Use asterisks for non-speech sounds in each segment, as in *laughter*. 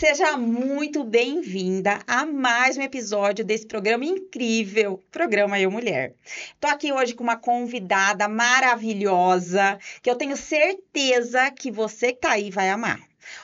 Seja muito bem-vinda a mais um episódio desse programa incrível, Programa Eu Mulher. Tô aqui hoje com uma convidada maravilhosa que eu tenho certeza que você que tá aí vai amar.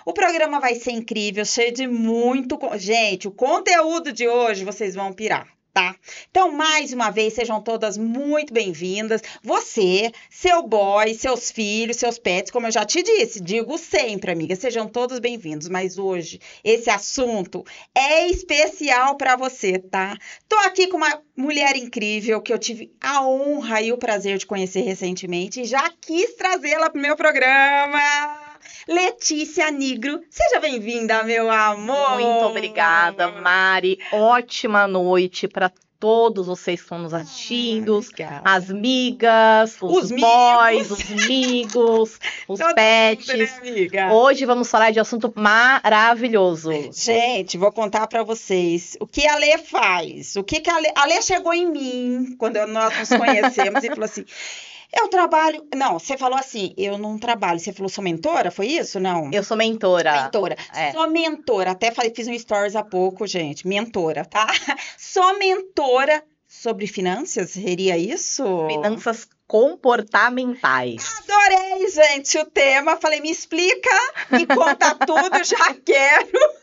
O programa vai ser incrível, cheio de muito. Gente, o conteúdo de hoje vocês vão pirar. Tá? Então, mais uma vez, sejam todas muito bem-vindas. Você, seu boy, seus filhos, seus pets, como eu já te disse, digo sempre, amiga, sejam todos bem-vindos. Mas hoje, esse assunto é especial para você, tá? Tô aqui com uma mulher incrível que eu tive a honra e o prazer de conhecer recentemente e já quis trazê-la pro meu programa. Letícia Nigro. Seja bem-vinda, meu amor. Muito obrigada, Mari. Ótima noite para todos vocês que estão nos assistindo, ah, as migas, os, os boys, os amigos, *laughs* os Todo pets. Bem, né, Hoje vamos falar de assunto maravilhoso. Gente, vou contar para vocês o que a Lê faz. O que, que a Lê... A Lê chegou em mim quando nós nos conhecemos e falou assim: eu trabalho. Não, você falou assim, eu não trabalho. Você falou, sou mentora? Foi isso? Não. Eu sou mentora. Mentora. É. Sou mentora. Até fiz um stories há pouco, gente. Mentora, tá? *laughs* Sou mentora sobre finanças? Seria isso? Finanças comportamentais. Adorei, gente, o tema. Falei, me explica, me conta tudo, já *laughs* quero.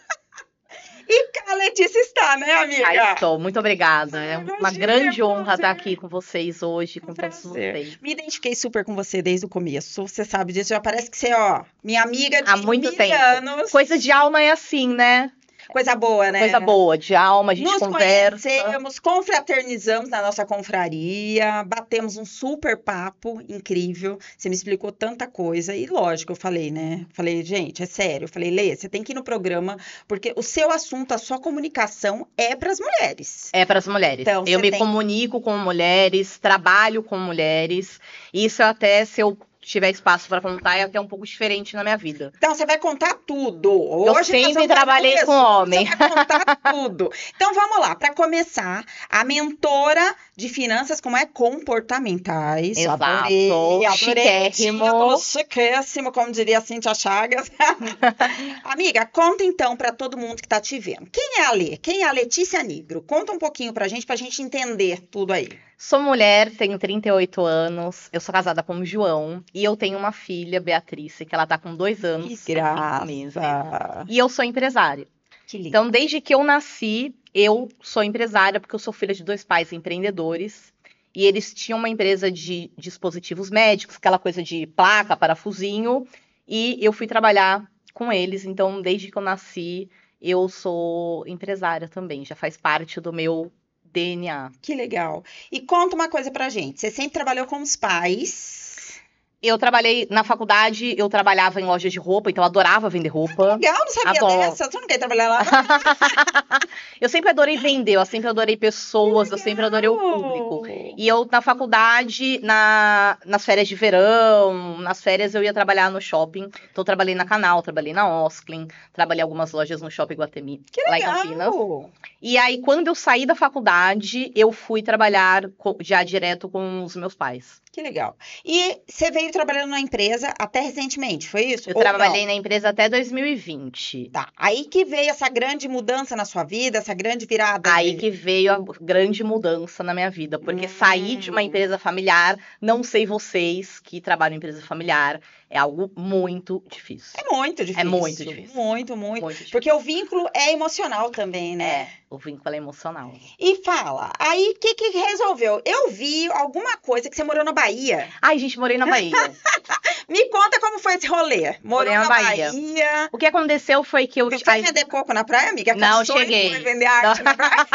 E a Letícia está, né, amiga? Ai, estou. Muito obrigada. É uma Imagina, grande é honra estar aqui com vocês hoje, com todos vocês. Me identifiquei super com você desde o começo. Você sabe disso. Já parece que você, ó, minha amiga de Há muito tempo. anos. Coisa de alma é assim, né? Coisa boa, né? Coisa boa, de alma, a gente Nos conversa. conhecemos, confraternizamos na nossa confraria, batemos um super papo incrível. Você me explicou tanta coisa. E lógico, eu falei, né? Falei, gente, é sério. Eu falei, Lê, você tem que ir no programa, porque o seu assunto, a sua comunicação é para as mulheres. É para as mulheres. Então, eu me tem... comunico com mulheres, trabalho com mulheres. Isso até se eu tiver espaço para contar, é até um pouco diferente na minha vida. Então, você vai contar tudo. Hoje eu sempre trabalhei com homem. Você vai contar *laughs* tudo. Então, vamos lá. Para começar, a mentora de finanças, como é? Comportamentais. Exato. Adorei, adorei. Chiquérrimo. Chiquérrimo, como diria a Cintia Chagas. *laughs* Amiga, conta então para todo mundo que está te vendo. Quem é a Lê? Quem é a Letícia Negro? Conta um pouquinho para gente, para gente entender tudo aí. Sou mulher, tenho 38 anos, eu sou casada com o João e eu tenho uma filha, Beatriz, que ela tá com dois anos. Que graça! E eu sou empresária. Que lindo. Então, desde que eu nasci, eu sou empresária porque eu sou filha de dois pais empreendedores e eles tinham uma empresa de dispositivos médicos, aquela coisa de placa, parafusinho, e eu fui trabalhar com eles. Então, desde que eu nasci, eu sou empresária também, já faz parte do meu DNA. Que legal. E conta uma coisa pra gente. Você sempre trabalhou com os pais, eu trabalhei na faculdade, eu trabalhava em lojas de roupa, então eu adorava vender roupa. legal, não sabia Adoro. dessa. Tu não quer trabalhar lá? *laughs* eu sempre adorei vender, eu sempre adorei pessoas, eu sempre adorei o público. E eu, na faculdade, na, nas férias de verão, nas férias eu ia trabalhar no shopping. Então eu trabalhei na Canal, trabalhei na Osklin, trabalhei algumas lojas no Shopping Guatemi, que lá legal. em Campinas. E aí, quando eu saí da faculdade, eu fui trabalhar já direto com os meus pais. Que legal. E você veio trabalhando na empresa até recentemente, foi isso? Eu Ou trabalhei não? na empresa até 2020. Tá. Aí que veio essa grande mudança na sua vida, essa grande virada. Aí de... que veio a grande mudança na minha vida, porque hum. de uma hum. empresa familiar, não sei vocês que trabalham em empresa familiar, é algo muito difícil. É muito difícil. É muito difícil. Muito, muito. muito difícil. Porque o vínculo é emocional também, né? É. O vínculo é emocional. E fala, aí o que, que resolveu? Eu vi alguma coisa que você morou na Bahia. Ai, gente, morei na Bahia. *laughs* Me conta como foi esse rolê. Morou na, na Bahia. Bahia. O que aconteceu foi que eu... Você foi vender coco na praia, amiga? Não, cheguei. Foi vender arte Não. na praia?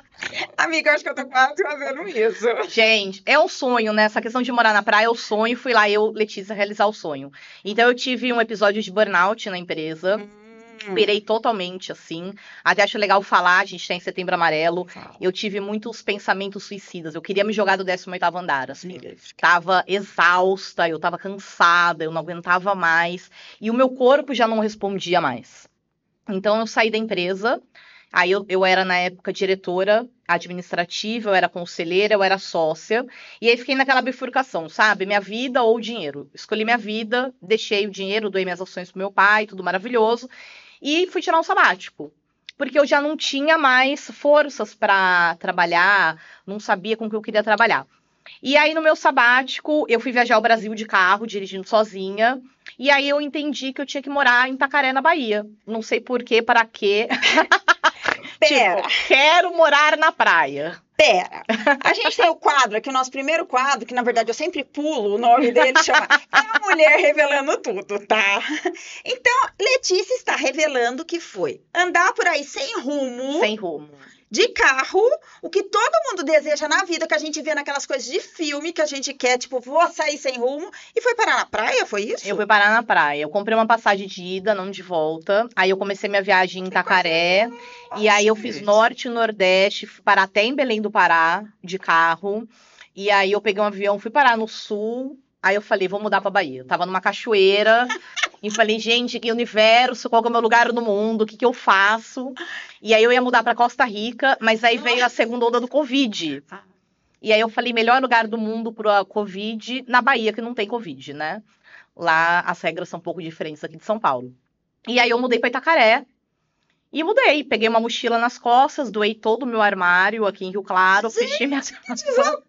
*laughs* Amiga, acho que eu tô quase fazendo isso. Gente, é um sonho, né? Essa questão de morar na praia é um sonho. Fui lá, eu, Letícia, realizar o sonho. Então, eu tive um episódio de burnout na empresa. Hum superei totalmente, assim. Até acho legal falar, a gente tem tá Setembro Amarelo. Eu tive muitos pensamentos suicidas. Eu queria me jogar do 18º andar, assim. tava exausta, eu tava cansada, eu não aguentava mais. E o meu corpo já não respondia mais. Então, eu saí da empresa. Aí eu, eu era, na época, diretora administrativa, eu era conselheira, eu era sócia. E aí fiquei naquela bifurcação, sabe? Minha vida ou dinheiro. Escolhi minha vida, deixei o dinheiro, doei minhas ações pro meu pai, tudo maravilhoso. E fui tirar um sabático, porque eu já não tinha mais forças para trabalhar, não sabia com o que eu queria trabalhar. E aí, no meu sabático, eu fui viajar ao Brasil de carro, dirigindo sozinha. E aí, eu entendi que eu tinha que morar em Tacaré, na Bahia. Não sei por quê, para quê. *laughs* Tipo, Pera. tipo, quero morar na praia pera, a gente tem o quadro aqui, o nosso primeiro quadro, que na verdade eu sempre pulo o nome dele, chama É a Mulher Revelando Tudo, tá? Então, Letícia está revelando que foi andar por aí sem rumo. Sem rumo de carro, o que todo mundo deseja na vida, que a gente vê naquelas coisas de filme, que a gente quer, tipo, vou sair sem rumo, e foi parar na praia, foi isso? Eu fui parar na praia. Eu comprei uma passagem de ida, não de volta. Aí eu comecei minha viagem em Itacaré, e aí eu fiz norte e nordeste, fui parar até em Belém do Pará, de carro. E aí eu peguei um avião, fui parar no sul, Aí eu falei, vou mudar pra Bahia. Eu tava numa cachoeira, e falei, gente, que universo, qual é o meu lugar no mundo, o que, que eu faço? E aí eu ia mudar para Costa Rica, mas aí veio a segunda onda do Covid. E aí eu falei, melhor lugar do mundo para ah, Covid, na Bahia, que não tem Covid, né? Lá as regras são um pouco diferentes aqui de São Paulo. E aí eu mudei para Itacaré. E mudei, peguei uma mochila nas costas, doei todo o meu armário aqui em Rio Claro, gente, fechei minha casa.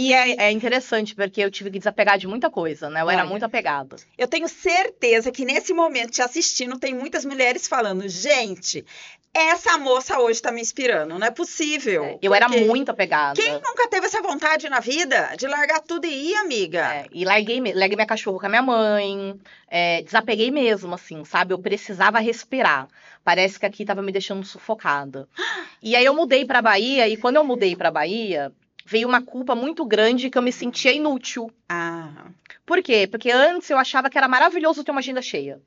E é, é, interessante, porque eu tive que desapegar de muita coisa, né? Eu Olha, era muito apegada. Eu tenho certeza que nesse momento te assistindo, tem muitas mulheres falando, gente. Essa moça hoje tá me inspirando, não é possível. É, eu era muito apegada. Quem nunca teve essa vontade na vida de largar tudo e ir, amiga? É, e larguei, larguei minha cachorro com a minha mãe, é, desapeguei mesmo, assim, sabe? Eu precisava respirar. Parece que aqui tava me deixando sufocada. *gasps* E aí eu mudei pra Bahia, e quando eu mudei pra Bahia, veio uma culpa muito grande que eu me sentia inútil. Ah. Por quê? Porque antes eu achava que era maravilhoso ter uma agenda cheia.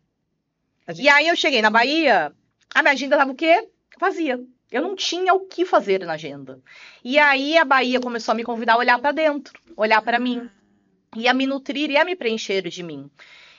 Gente... E aí eu cheguei na Bahia, a minha agenda tava o quê? Vazia. Eu não tinha o que fazer na agenda. E aí a Bahia começou a me convidar a olhar para dentro, olhar para mim, ah. e a me nutrir e a me preencher de mim,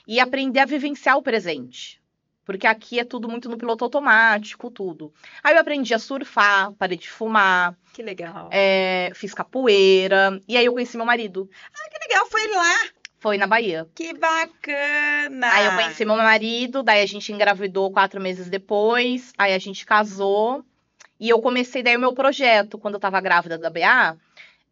e aprender a vivenciar o presente. Porque aqui é tudo muito no piloto automático, tudo. Aí eu aprendi a surfar, parei de fumar. Que legal. É, fiz capoeira. E aí eu conheci meu marido. Ah, que legal, foi lá. Foi na Bahia. Que bacana! Aí eu conheci meu marido, daí a gente engravidou quatro meses depois, aí a gente casou. E eu comecei daí o meu projeto. Quando eu tava grávida da BA,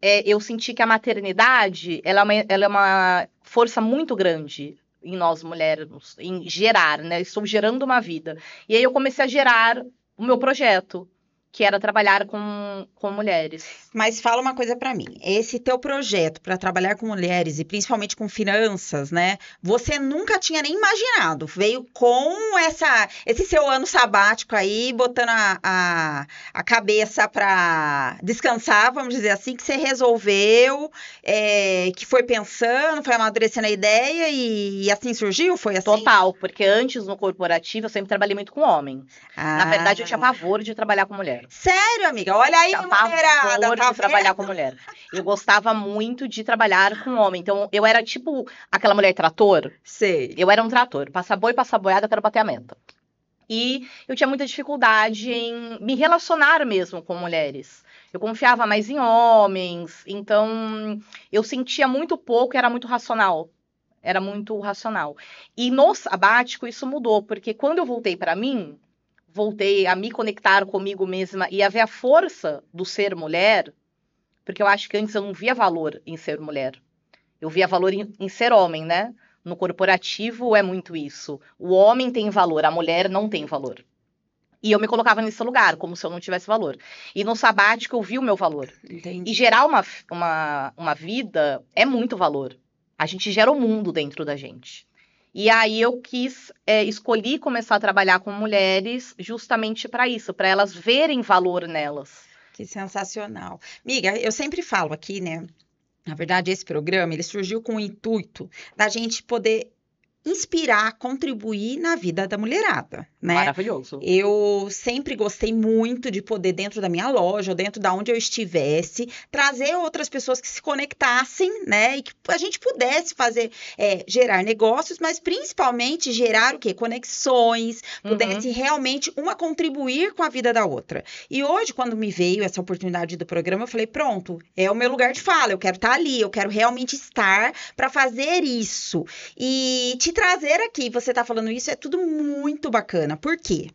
é, eu senti que a maternidade, ela é uma, ela é uma força muito grande em nós mulheres, em gerar, né? Estou gerando uma vida. E aí eu comecei a gerar o meu projeto que era trabalhar com, com mulheres. Mas fala uma coisa para mim. Esse teu projeto para trabalhar com mulheres e principalmente com finanças, né? Você nunca tinha nem imaginado. Veio com essa esse seu ano sabático aí, botando a, a, a cabeça para descansar, vamos dizer assim, que você resolveu, é, que foi pensando, foi amadurecendo a ideia e, e, assim surgiu? Foi assim? Total, porque antes no corporativo eu sempre trabalhei muito com homem. Ah. Na verdade, eu tinha ah. pavor de trabalhar com mulher mulher. Sério, amiga? Olha aí, tá mulherada. Tá de trabalhar com mulher. Eu gostava muito de trabalhar com homem. Então, eu era tipo aquela mulher trator. Sei. Eu era um trator. Passa boi, passa boiada, quero bater a meta. E eu tinha muita dificuldade em me relacionar mesmo com mulheres. Eu confiava mais em homens, então eu sentia muito pouco e era muito racional era muito racional. E no sabático isso mudou, porque quando eu voltei para mim, voltei a me conectar comigo mesma e a ver a força do ser mulher, porque eu acho que antes eu não via valor em ser mulher. Eu via valor em, em ser homem, né? No corporativo é muito isso. O homem tem valor, a mulher não tem valor. E eu me colocava nesse lugar, como se eu não tivesse valor. E no sabático eu vi o meu valor. Entendi. E gerar uma, uma, uma vida é muito valor. A gente gera o mundo dentro da gente. E aí eu quis, é, escolhi começar a trabalhar com mulheres justamente para isso, para elas verem valor nelas. Que sensacional. Miga, eu sempre falo aqui, né? Na verdade, esse programa ele surgiu com o intuito da gente poder inspirar, contribuir na vida da mulherada, né? Maravilhoso. Eu sempre gostei muito de poder dentro da minha loja, ou dentro da onde eu estivesse, trazer outras pessoas que se conectassem, né? E que a gente pudesse fazer é, gerar negócios, mas principalmente gerar o quê? Conexões, pudesse uhum. realmente uma contribuir com a vida da outra. E hoje, quando me veio essa oportunidade do programa, eu falei pronto, é o meu lugar de fala, eu quero estar tá ali, eu quero realmente estar para fazer isso e te te trazer aqui, você tá falando isso, é tudo muito bacana. Por quê?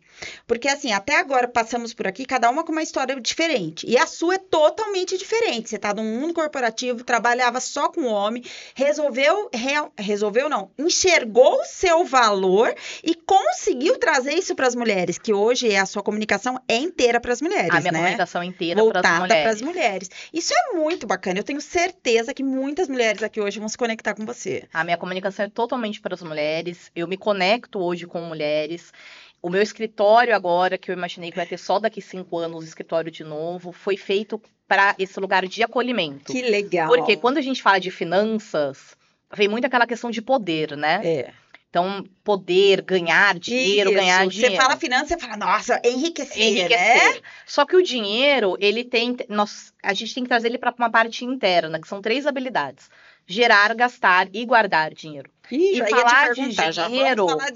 Porque assim, até agora passamos por aqui, cada uma com uma história diferente. E a sua é totalmente diferente. Você tá num mundo corporativo, trabalhava só com homem, resolveu, re, resolveu não, enxergou o seu valor e conseguiu trazer isso para as mulheres, que hoje é a sua comunicação é inteira para as mulheres, A minha né? comunicação é inteira voltada para as mulheres. mulheres. Isso é muito bacana. Eu tenho certeza que muitas mulheres aqui hoje vão se conectar com você. A minha comunicação é totalmente para as mulheres, eu me conecto hoje com mulheres. O meu escritório agora, que eu imaginei que vai ter só daqui cinco anos o escritório de novo, foi feito para esse lugar de acolhimento. Que legal. Porque quando a gente fala de finanças, vem muito aquela questão de poder, né? É. Então, poder, ganhar dinheiro, Isso. ganhar dinheiro. Você fala finança, você fala, nossa, enriquecer, né? enriquecer. Né? Só que o dinheiro, ele tem. Nós, a gente tem que trazer ele para uma parte interna, que são três habilidades: gerar, gastar e guardar dinheiro. Ih, e falar de dinheiro. Falar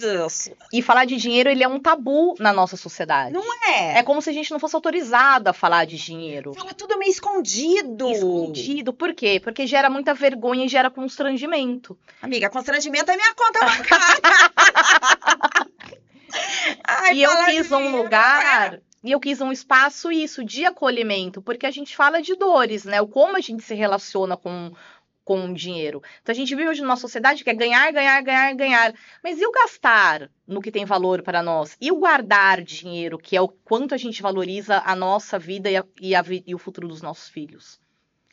e falar de dinheiro, ele é um tabu na nossa sociedade. Não é? É como se a gente não fosse autorizado a falar de dinheiro. Fala tudo meio escondido. Escondido. Por quê? Porque gera muita vergonha e gera constrangimento. Amiga, constrangimento é minha conta bancária. *laughs* Ai, e eu quis um lugar. E eu quis um espaço isso de acolhimento, porque a gente fala de dores, né? O como a gente se relaciona com com o dinheiro. Então a gente vive hoje numa sociedade que quer é ganhar, ganhar, ganhar, ganhar. Mas e o gastar no que tem valor para nós? E o guardar dinheiro, que é o quanto a gente valoriza a nossa vida e, a, e, a, e o futuro dos nossos filhos?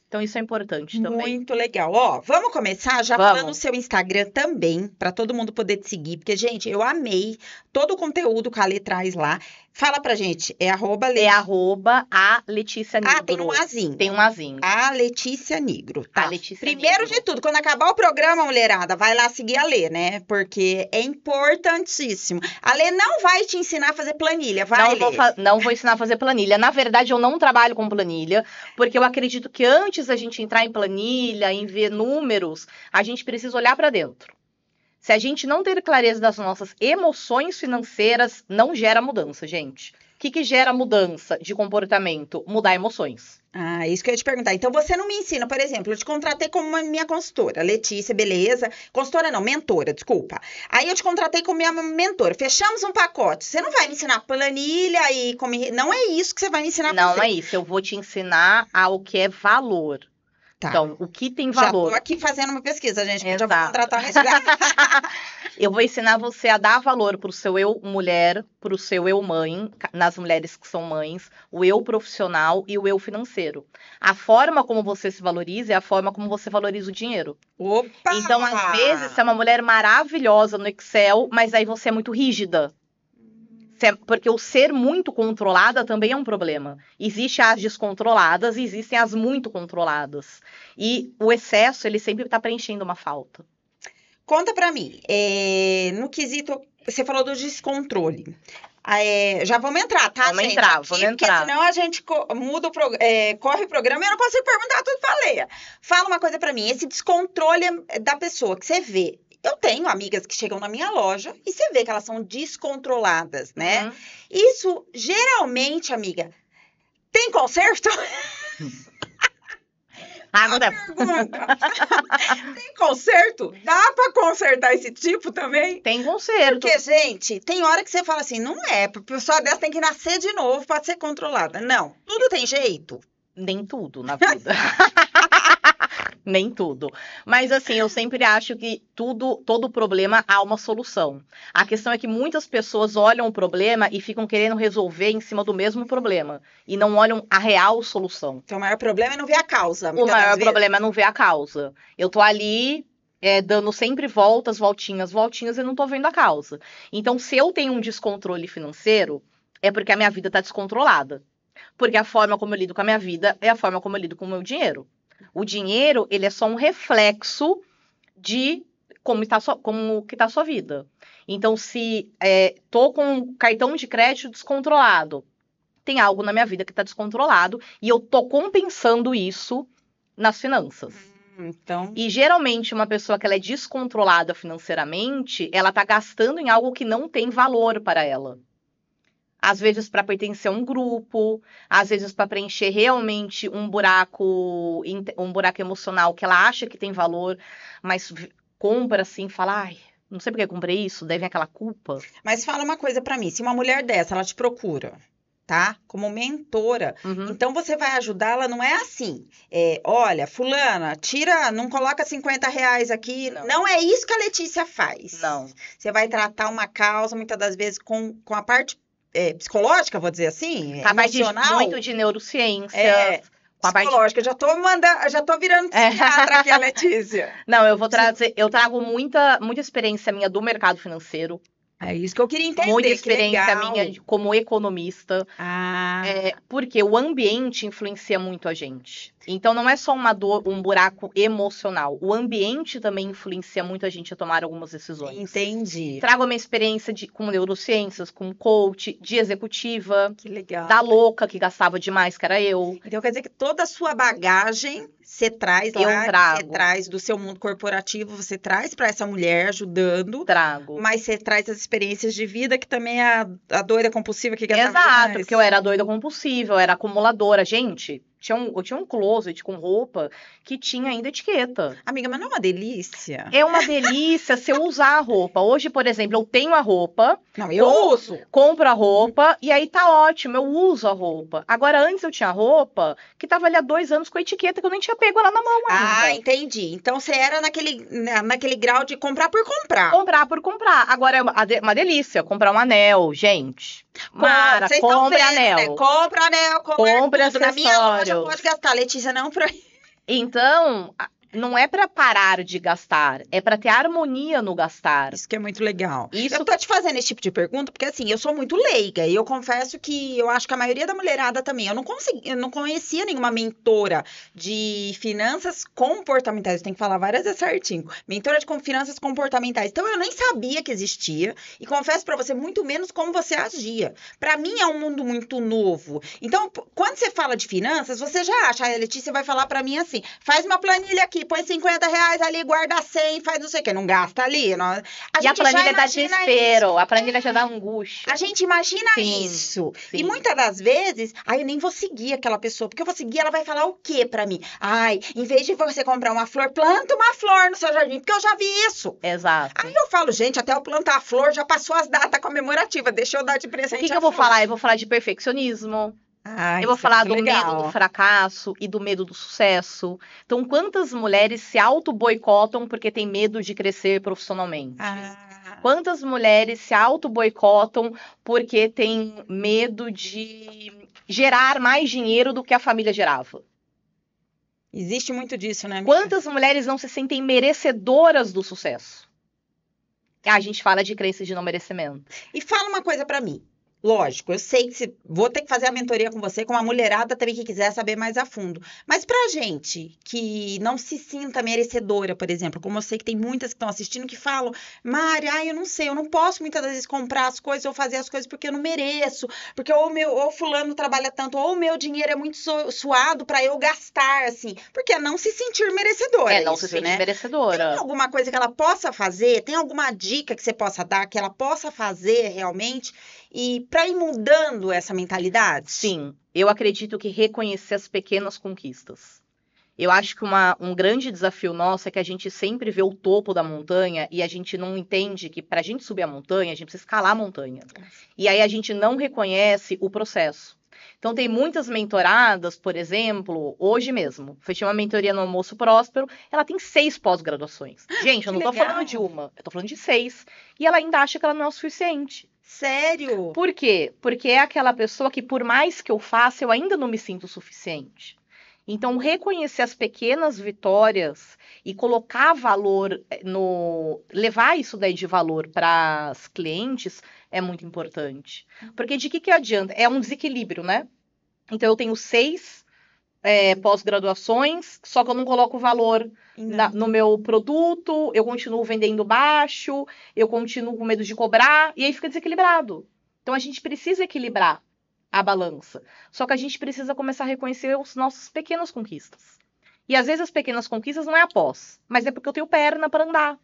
Então isso é importante também. Muito legal. Ó, vamos começar já vamos. falando o seu Instagram também, para todo mundo poder te seguir, porque gente, eu amei todo o conteúdo que a Ale traz lá. Fala pra gente, é arroba... Le... É arroba a Letícia Negro. Ah, tem um azinho. Tem um azinho. A Letícia Negro tá? A Letícia Primeiro de tudo, quando acabar o programa, mulherada, vai lá seguir a Lê, né? Porque é importantíssimo. A Lê não vai te ensinar a fazer planilha, vai, não Lê? Vou não vou ensinar a fazer planilha. Na verdade, eu não trabalho com planilha, porque eu acredito que antes da gente entrar em planilha, em ver números, a gente precisa olhar para dentro. Se a gente não ter clareza das nossas emoções financeiras, não gera mudança, gente. O que, que gera mudança de comportamento? Mudar emoções. Ah, isso que eu ia te perguntar. Então você não me ensina, por exemplo, eu te contratei como uma, minha consultora, Letícia, beleza? Consultora não, mentora, desculpa. Aí eu te contratei como minha mentora, fechamos um pacote. Você não vai me ensinar planilha e como. Não é isso que você vai me ensinar. Não é isso, eu vou te ensinar ao que é valor. Tá. Então, o que tem valor? Já tô aqui fazendo uma pesquisa, gente, que já vou contratar um *laughs* Eu vou ensinar você a dar valor para o seu eu mulher, para o seu eu mãe, nas mulheres que são mães, o eu profissional e o eu financeiro. A forma como você se valoriza é a forma como você valoriza o dinheiro. Opa! Então, às vezes, você é uma mulher maravilhosa no Excel, mas aí você é muito rígida. Porque o ser muito controlada também é um problema. Existem as descontroladas e existem as muito controladas. E o excesso, ele sempre está preenchendo uma falta. Conta para mim, é, no quesito, você falou do descontrole. Ah, é, já vamos entrar, tá, vamos gente? Entrar, aqui, vamos porque entrar. senão a gente muda o é, corre o programa e eu não consigo perguntar tudo pra Leia. Fala uma coisa para mim, esse descontrole da pessoa que você vê, eu tenho amigas que chegam na minha loja e você vê que elas são descontroladas, né? Uhum. Isso geralmente, amiga, tem conserto? não *laughs* da... *laughs* tem conserto? Dá para consertar esse tipo também? Tem conserto. Porque, gente, tem hora que você fala assim, não é, a pessoa dessa tem que nascer de novo para ser controlada. Não, tudo tem jeito. Nem tudo na vida. *laughs* nem tudo. Mas assim, eu sempre acho que tudo, todo problema há uma solução. A questão é que muitas pessoas olham o problema e ficam querendo resolver em cima do mesmo problema e não olham a real solução. Então, o maior problema é não ver a causa. O maior vezes. problema é não ver a causa. Eu tô ali é, dando sempre voltas, voltinhas, voltinhas e não tô vendo a causa. Então, se eu tenho um descontrole financeiro, é porque a minha vida tá descontrolada. Porque a forma como eu lido com a minha vida é a forma como eu lido com o meu dinheiro. O dinheiro, ele é só um reflexo de como está so, como que está a sua vida. Então, se estou é, com um cartão de crédito descontrolado, tem algo na minha vida que está descontrolado e eu tô compensando isso nas finanças. Hum, então... E geralmente uma pessoa que ela é descontrolada financeiramente, ela está gastando em algo que não tem valor para ela às vezes para pertencer a um grupo, às vezes para preencher realmente um buraco, um buraco emocional que ela acha que tem valor, mas compra assim, fala, ai, não sei porque eu comprei isso, deve aquela culpa. Mas fala uma coisa para mim, se uma mulher dessa, ela te procura, tá? Como mentora. Uhum. Então você vai ajudá-la, não é assim. É, olha, fulana, tira, não coloca 50 reais aqui. Não. não. é isso que a Letícia faz. Não. Você vai tratar uma causa, muitas das vezes, com, com a parte é, psicológica, vou dizer assim, tá emocional. muito de neurociência É, psicológica, de... já tô mandando, já tô virando é. psiquiatra é. aqui a Letícia. *laughs* Não, eu vou trazer, eu trago muita, muita experiência minha do mercado financeiro. É isso que eu queria entender. Muita experiência minha como economista. Ah. É, porque o ambiente influencia muito a gente. Então não é só uma dor, um buraco emocional. O ambiente também influencia muito a gente a tomar algumas decisões. Entendi. Trago a minha experiência de, com neurociências, com coach, de executiva. Que legal. Da louca que gastava demais, que era eu. Então quer dizer que toda a sua bagagem você traz eu lá, trago. você traz do seu mundo corporativo, você traz para essa mulher ajudando. Trago. Mas você traz as experiências de vida que também é a, a doida compulsiva que gastava Exato, demais. porque eu era doida compulsiva, eu era acumuladora. Gente, tinha um, tinha um closet com roupa que tinha ainda etiqueta. Amiga, mas não é uma delícia? É uma delícia se eu usar a roupa. Hoje, por exemplo, eu tenho a roupa. Não, eu uso. Compro a roupa e aí tá ótimo, eu uso a roupa. Agora, antes eu tinha roupa que tava ali há dois anos com etiqueta que eu nem tinha pego lá na mão ah, ainda. Ah, entendi. Então você era naquele, naquele grau de comprar por comprar. Comprar por comprar. Agora é uma, uma delícia comprar um anel, gente. Mara, né? compra anel. Né? Compra anel, compra, compra tudo. Na minha loja já pode gastar, Letícia, não proíbe. Então, não é para parar de gastar, é para ter harmonia no gastar. Isso que é muito legal. Isso... Eu tô te fazendo esse tipo de pergunta porque assim, eu sou muito leiga e eu confesso que eu acho que a maioria da mulherada também, eu não consegui, eu não conhecia nenhuma mentora de finanças comportamentais, eu tenho que falar várias vezes certinho. Mentora de finanças comportamentais. Então eu nem sabia que existia e confesso para você muito menos como você agia. Para mim é um mundo muito novo. Então, quando você fala de finanças, você já acha, a ah, Letícia vai falar para mim assim: "Faz uma planilha aqui aqui, põe 50 reais ali, guarda 100, faz não sei o quê. Não gasta ali. Não... A e a planilha dá desespero, isso. a planilha já dá é. angústia. A gente imagina sim, isso. Sim. E muitas das vezes, aí eu nem vou seguir aquela pessoa, porque eu vou seguir, ela vai falar o quê para mim? Ai, em vez de você comprar uma flor, planta uma flor no seu jardim, porque eu já vi isso. Exato. Aí eu falo, gente, até eu plantar a flor já passou as datas comemorativas, deixa eu dar de presente. O que, que eu vou flor. falar? Eu vou falar de perfeccionismo eu vou falar do legal. medo do fracasso e do medo do sucesso. Então, quantas mulheres se auto-boicotam porque têm medo de crescer profissionalmente? Ah. Quantas mulheres se auto-boicotam porque têm medo de gerar mais dinheiro do que a família gerava? Existe muito disso, né? Amiga? Quantas mulheres não se sentem merecedoras do sucesso? A gente fala de crença de não merecimento. E fala uma coisa para mim. Lógico, eu sei que se, vou ter que fazer a mentoria com você, com uma mulherada também que quiser saber mais a fundo. Mas pra gente que não se sinta merecedora, por exemplo, como eu sei que tem muitas que estão assistindo que falam, Mari, ai, eu não sei, eu não posso muitas vezes comprar as coisas ou fazer as coisas porque eu não mereço, porque ou meu ou fulano trabalha tanto, ou o meu dinheiro é muito suado para eu gastar, assim. Porque é não se sentir merecedora. É, não isso, se sentir né? merecedora. Tem alguma coisa que ela possa fazer? Tem alguma dica que você possa dar, que ela possa fazer realmente? e para ir mudando essa mentalidade? Sim, eu acredito que reconhecer as pequenas conquistas. Eu acho que uma, um grande desafio nosso é que a gente sempre vê o topo da montanha e a gente não entende que para a gente subir a montanha, a gente precisa escalar a montanha. E aí a gente não reconhece o processo. Então, tem muitas mentoradas, por exemplo, hoje mesmo. Fechei uma mentoria no Almoço Próspero, ela tem seis pós-graduações. Gente, eu não estou falando de uma, eu estou falando de seis. E ela ainda acha que ela não é o suficiente. Sério? Por quê? Porque é aquela pessoa que, por mais que eu faça, eu ainda não me sinto suficiente. Então, reconhecer as pequenas vitórias e colocar valor eh, no. levar isso daí de valor para as clientes é muito importante. Uhum. Porque de que, que adianta? É um desequilíbrio, né? Então, eu tenho seis é, pós-graduações, só que eu não coloco valor na, no meu produto, eu continuo vendendo baixo, eu continuo com medo de cobrar, e aí fica desequilibrado. Então a gente precisa equilibrar a balança. Só que a gente precisa começar a reconhecer os nossos pequenas conquistas. E às vezes as pequenas conquistas não é após, mas é porque eu tenho perna para andar.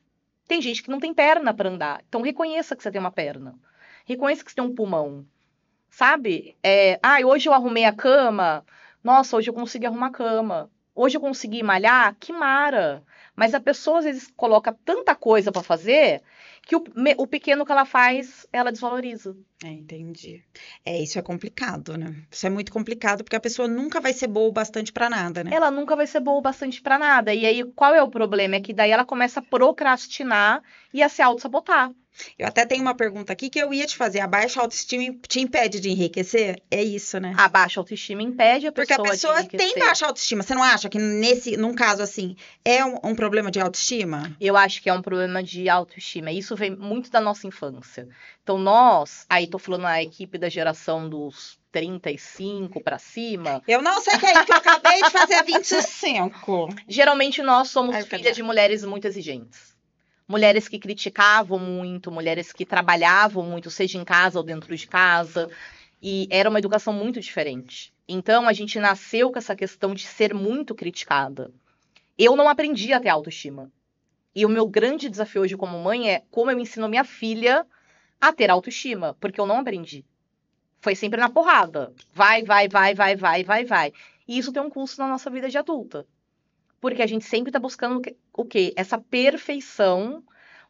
Tem gente que não tem perna para andar. Então reconheça que você tem uma perna. Reconheça que você tem um pulmão. Sabe? É, ah, hoje eu arrumei a cama, nossa, hoje eu consegui arrumar cama. Hoje eu consegui malhar, que mara. Mas a pessoa às vezes coloca tanta coisa para fazer que o, o, pequeno que ela faz, ela desvaloriza. É, entendi. É, isso é complicado, né? Isso é muito complicado porque a pessoa nunca vai ser boa o bastante para nada, né? Ela nunca vai ser boa o bastante para nada. E aí qual é o problema? É que daí ela começa a procrastinar e a se auto-sabotar. Eu até tenho uma pergunta aqui que eu ia te fazer. A baixa autoestima te impede de enriquecer? É isso, né? A baixa autoestima impede a pessoa. Porque a pessoa tem baixa autoestima. Você não acha que nesse, num caso assim, é um, um, problema de autoestima? Eu acho que é um problema de autoestima. Isso vem muito da nossa infância. Então, nós, aí tô falando na equipe da geração dos 35 para cima. Eu não sei que é isso que eu acabei de fazer 25. *laughs* Geralmente nós somos filhas de mulheres muito exigentes mulheres que criticavam muito, mulheres que trabalhavam muito, seja em casa ou dentro de casa, e era uma educação muito diferente. Então a gente nasceu com essa questão de ser muito criticada. Eu não aprendi a ter autoestima. E o meu grande desafio hoje como mãe é como eu ensino minha filha a ter autoestima, porque eu não aprendi. Foi sempre na porrada. Vai, vai, vai, vai, vai, vai, vai. E isso tem um custo na nossa vida de adulta. Porque a gente sempre está buscando o quê? Essa perfeição,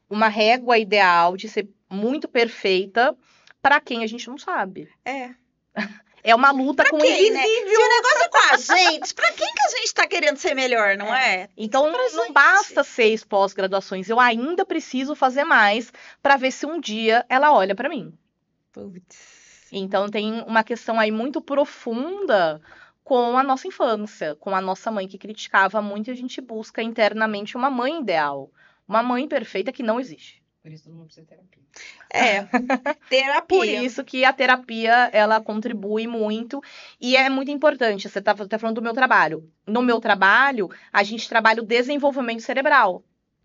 uma régua ideal de ser muito perfeita para quem a gente não sabe. É. *laughs* É uma luta pra com quem, o Né? Se o negócio é com a gente, para quem que a gente está querendo ser melhor, não é? é? Então não gente. basta seis pós-graduações, eu ainda preciso fazer mais para ver se um dia ela olha para mim. Então tem uma questão aí muito profunda com a nossa infância, com a nossa mãe que criticava muito, e a gente busca internamente uma mãe ideal, uma mãe perfeita que não existe. Por isso todo mundo precisa de terapia. É, *laughs* terapia. Por isso que a terapia, ela contribui muito e é muito importante. Você está tá falando do meu trabalho. No meu trabalho, a gente trabalha o desenvolvimento cerebral.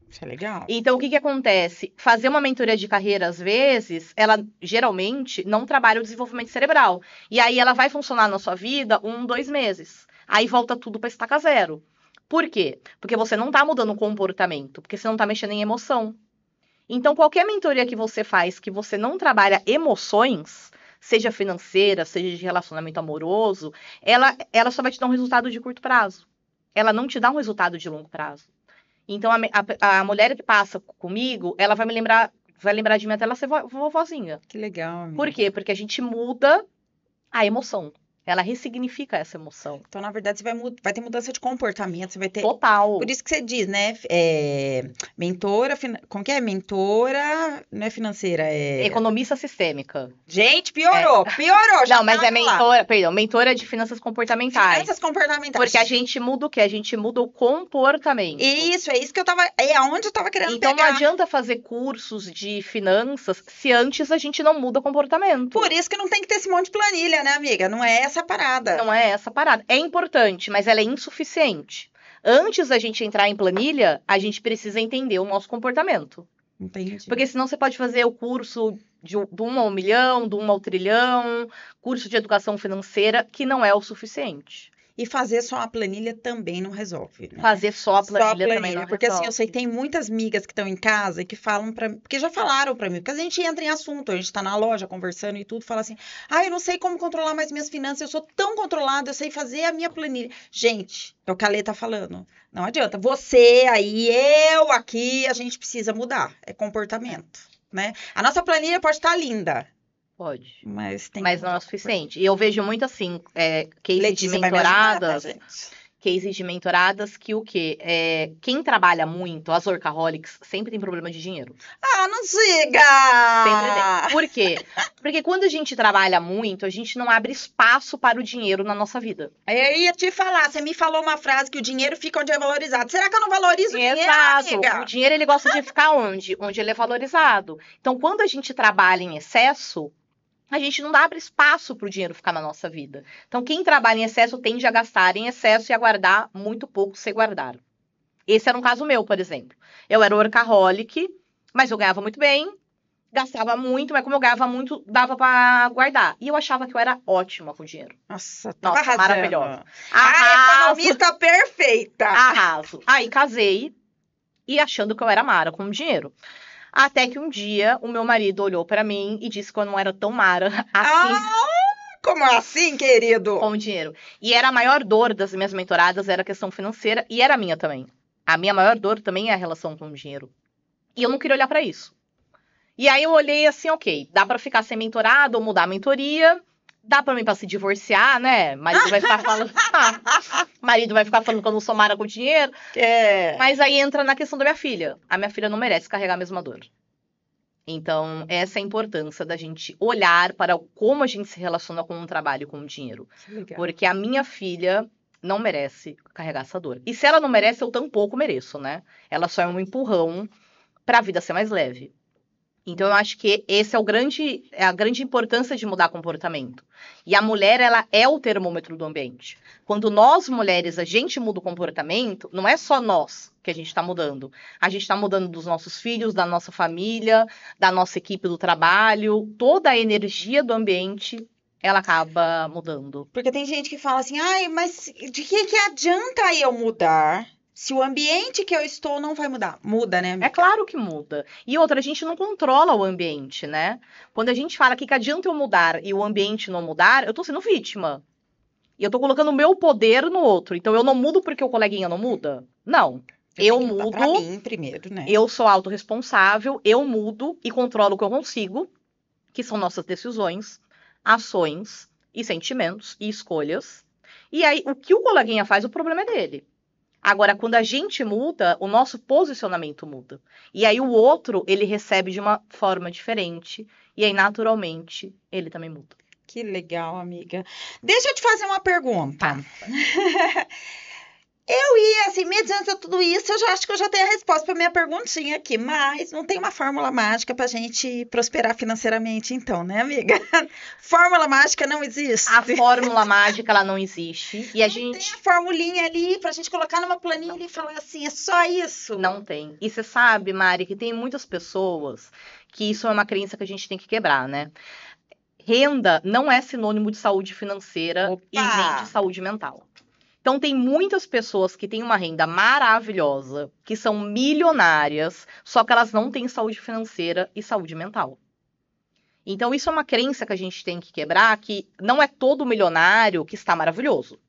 Isso é legal. Então, o que, que acontece? Fazer uma mentoria de carreira, às vezes, ela geralmente não trabalha o desenvolvimento cerebral. E aí ela vai funcionar na sua vida um, dois meses. Aí volta tudo para estaca zero. Por quê? Porque você não está mudando o comportamento, porque você não está mexendo em emoção. Então, qualquer mentoria que você faz que você não trabalha emoções, seja financeira, seja de relacionamento amoroso, ela, ela só vai te dar um resultado de curto prazo. Ela não te dá um resultado de longo prazo. Então, a, a, a mulher que passa comigo, ela vai me lembrar, vai lembrar de mim até ela ser vovozinha. Que legal. Amiga. Por quê? Porque a gente muda a emoção. Ela ressignifica essa emoção. Então, na verdade, você vai, vai ter mudança de comportamento, você vai ter. Total. Por isso que você diz, né? É... Mentora. Como que é? Mentora. Não é financeira, é. Economista sistêmica. Gente, piorou, é. piorou. Já não, mas é mentora, lá. perdão, mentora de finanças comportamentais. Finanças comportamentais. Porque a gente muda o quê? A gente muda o comportamento. Isso, é isso que eu tava. É aonde eu tava querendo então, pegar. Então não adianta fazer cursos de finanças se antes a gente não muda o comportamento. Por isso que não tem que ter esse monte de planilha, né, amiga? Não é essa essa a parada. Não é essa a parada. É importante, mas ela é insuficiente. Antes da gente entrar em planilha, a gente precisa entender o nosso comportamento. Entendi. Porque senão você pode fazer o curso de, de um ao milhão, de um ao trilhão, curso de educação financeira, que não é o suficiente. E fazer só a planilha também não resolve. Né? Fazer só a planilha, só a planilha também não Porque assim, eu sei que tem muitas migas que estão em casa e que falam para mim, porque já falaram para mim, porque a gente entra em assunto, a gente tá na loja conversando e tudo, fala assim: "Ah, eu não sei como controlar mais minhas finanças, eu sou tão controlada, eu sei fazer a minha planilha". Gente, é o que a Lê tá falando. Não adianta. Você aí, eu aqui, a gente precisa mudar, é comportamento. Né? A nossa planilha pode estar tá linda, Pode. Mas, tem Mas não é o suficiente. E eu vejo muito assim, é, cases Letícia de tá, mentoradas. cases de mentoradas que o quê? É, quem trabalha muito, as workaholics, sempre tem problema de dinheiro. Ah, não siga! Sempre tem. Por quê? Porque quando a gente trabalha muito, a gente não abre espaço para o dinheiro na nossa vida. Eu ia te falar, você me falou uma frase que o dinheiro fica onde é valorizado. Será que eu não valorizo o dinheiro, Exato. O dinheiro, ele gosta de ficar onde? Onde ele é valorizado. Então, quando a gente trabalha em excesso, a gente não abre espaço para o dinheiro ficar na nossa vida. Então, quem trabalha em excesso tende a gastar em excesso e a guardar muito pouco se guardar. Esse era um caso meu, por exemplo. Eu era workaholic, mas eu ganhava muito bem, gastava muito, mas como eu ganhava muito, dava para guardar. E eu achava que eu era ótima com dinheiro. Nossa, Nossa arrasando. maravilhosa. Arraso. A economista perfeita. Arraso. Aí casei e achando que eu era mara com dinheiro. Até que um dia o meu marido olhou para mim e disse que eu não era tão mara *laughs* assim. Ah, como assim, querido? Com dinheiro. E era a maior dor das minhas mentoradas, era a questão financeira e era a minha também. A minha maior dor também é a relação com o dinheiro. E eu não queria olhar para isso. E aí eu olhei assim, ok, dá para ficar sem mentorado ou mudar a mentoria dá pra mim pra se divorciar, né? Marido vai ficar falando. *laughs* Ah, marido vai ficar falando que eu não sou mara com dinheiro. É. Mas aí entra na questão da minha filha. A minha filha não merece carregar a mesma dor. Então, essa é a importância da gente olhar para como a gente se relaciona com o trabalho, com o dinheiro. Porque a minha filha não merece carregar essa dor. E se ela não merece, eu tampouco mereço, né? Ela só é um empurrão para a vida ser mais leve. Então eu acho que esse é o grande é a grande importância de mudar comportamento. E a mulher ela é o termômetro do ambiente. Quando nós mulheres a gente muda o comportamento, não é só nós que a gente está mudando. A gente está mudando dos nossos filhos, da nossa família, da nossa equipe do trabalho, toda a energia do ambiente ela acaba mudando. Porque tem gente que fala assim, ai, mas de que, que adianta eu mudar se o ambiente que eu estou não vai mudar. Muda, né? É amiga? É claro que muda. E outra, a gente não controla o ambiente, né? Quando a gente fala que, que adianta eu mudar e o ambiente não mudar, eu estou sendo vítima. E eu estou colocando o meu poder no outro. Então eu não mudo porque o coleguinha não muda? Não. Eu, eu mudo. Pra mim primeiro, né? Eu sou autorresponsável, eu mudo e controlo o que eu consigo, que são nossas decisões, ações e sentimentos e escolhas. E aí, o que o coleguinha faz, o problema é dele. Agora, quando a gente muda, o nosso posicionamento muda. E aí o outro, ele recebe de uma forma diferente. E aí, naturalmente, ele também muda. Que legal, amiga. Deixa eu te fazer uma pergunta. Tá. *laughs* Eu ia, assim, mediante tudo isso, eu já acho que eu já tenho a resposta para minha perguntinha aqui, mas não tem uma fórmula mágica para a gente prosperar financeiramente, então, né, amiga? *laughs* Fórmula mágica não existe. A fórmula mágica, ela não existe. E a não gente. Tem a formulinha ali para a gente colocar numa planilha não. e falar assim, é só isso? Não tem. E você sabe, Mari, que tem muitas pessoas que isso é uma crença que a gente tem que quebrar, né? Renda não é sinônimo de saúde financeira Opa. e nem de saúde mental. Então tem muitas pessoas que têm uma renda maravilhosa, que são milionárias, só que elas não têm saúde financeira e saúde mental. Então isso é uma crença que a gente tem que quebrar, que não é todo milionário que está maravilhoso.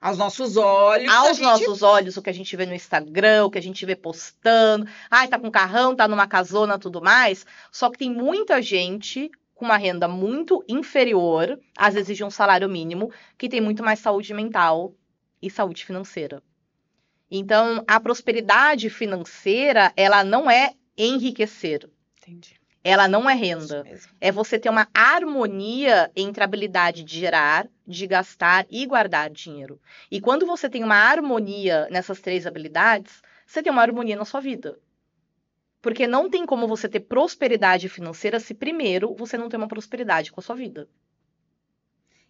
Aos nossos olhos. Aos gente... nossos olhos, o que a gente vê no Instagram, o que a gente vê postando. Ai, tá com carrão, tá numa casona, tudo mais. Só que tem muita gente com uma renda muito inferior, às vezes de um salário mínimo, que tem muito mais saúde mental e saúde financeira. Então, a prosperidade financeira, ela não é enriquecer. Entendi. Ela não é renda. É você ter uma harmonia entre a habilidade de gerar, de gastar e guardar dinheiro. E quando você tem uma harmonia nessas três habilidades, você tem uma harmonia na sua vida. Porque não tem como você ter prosperidade financeira se primeiro você não tem uma prosperidade com a sua vida.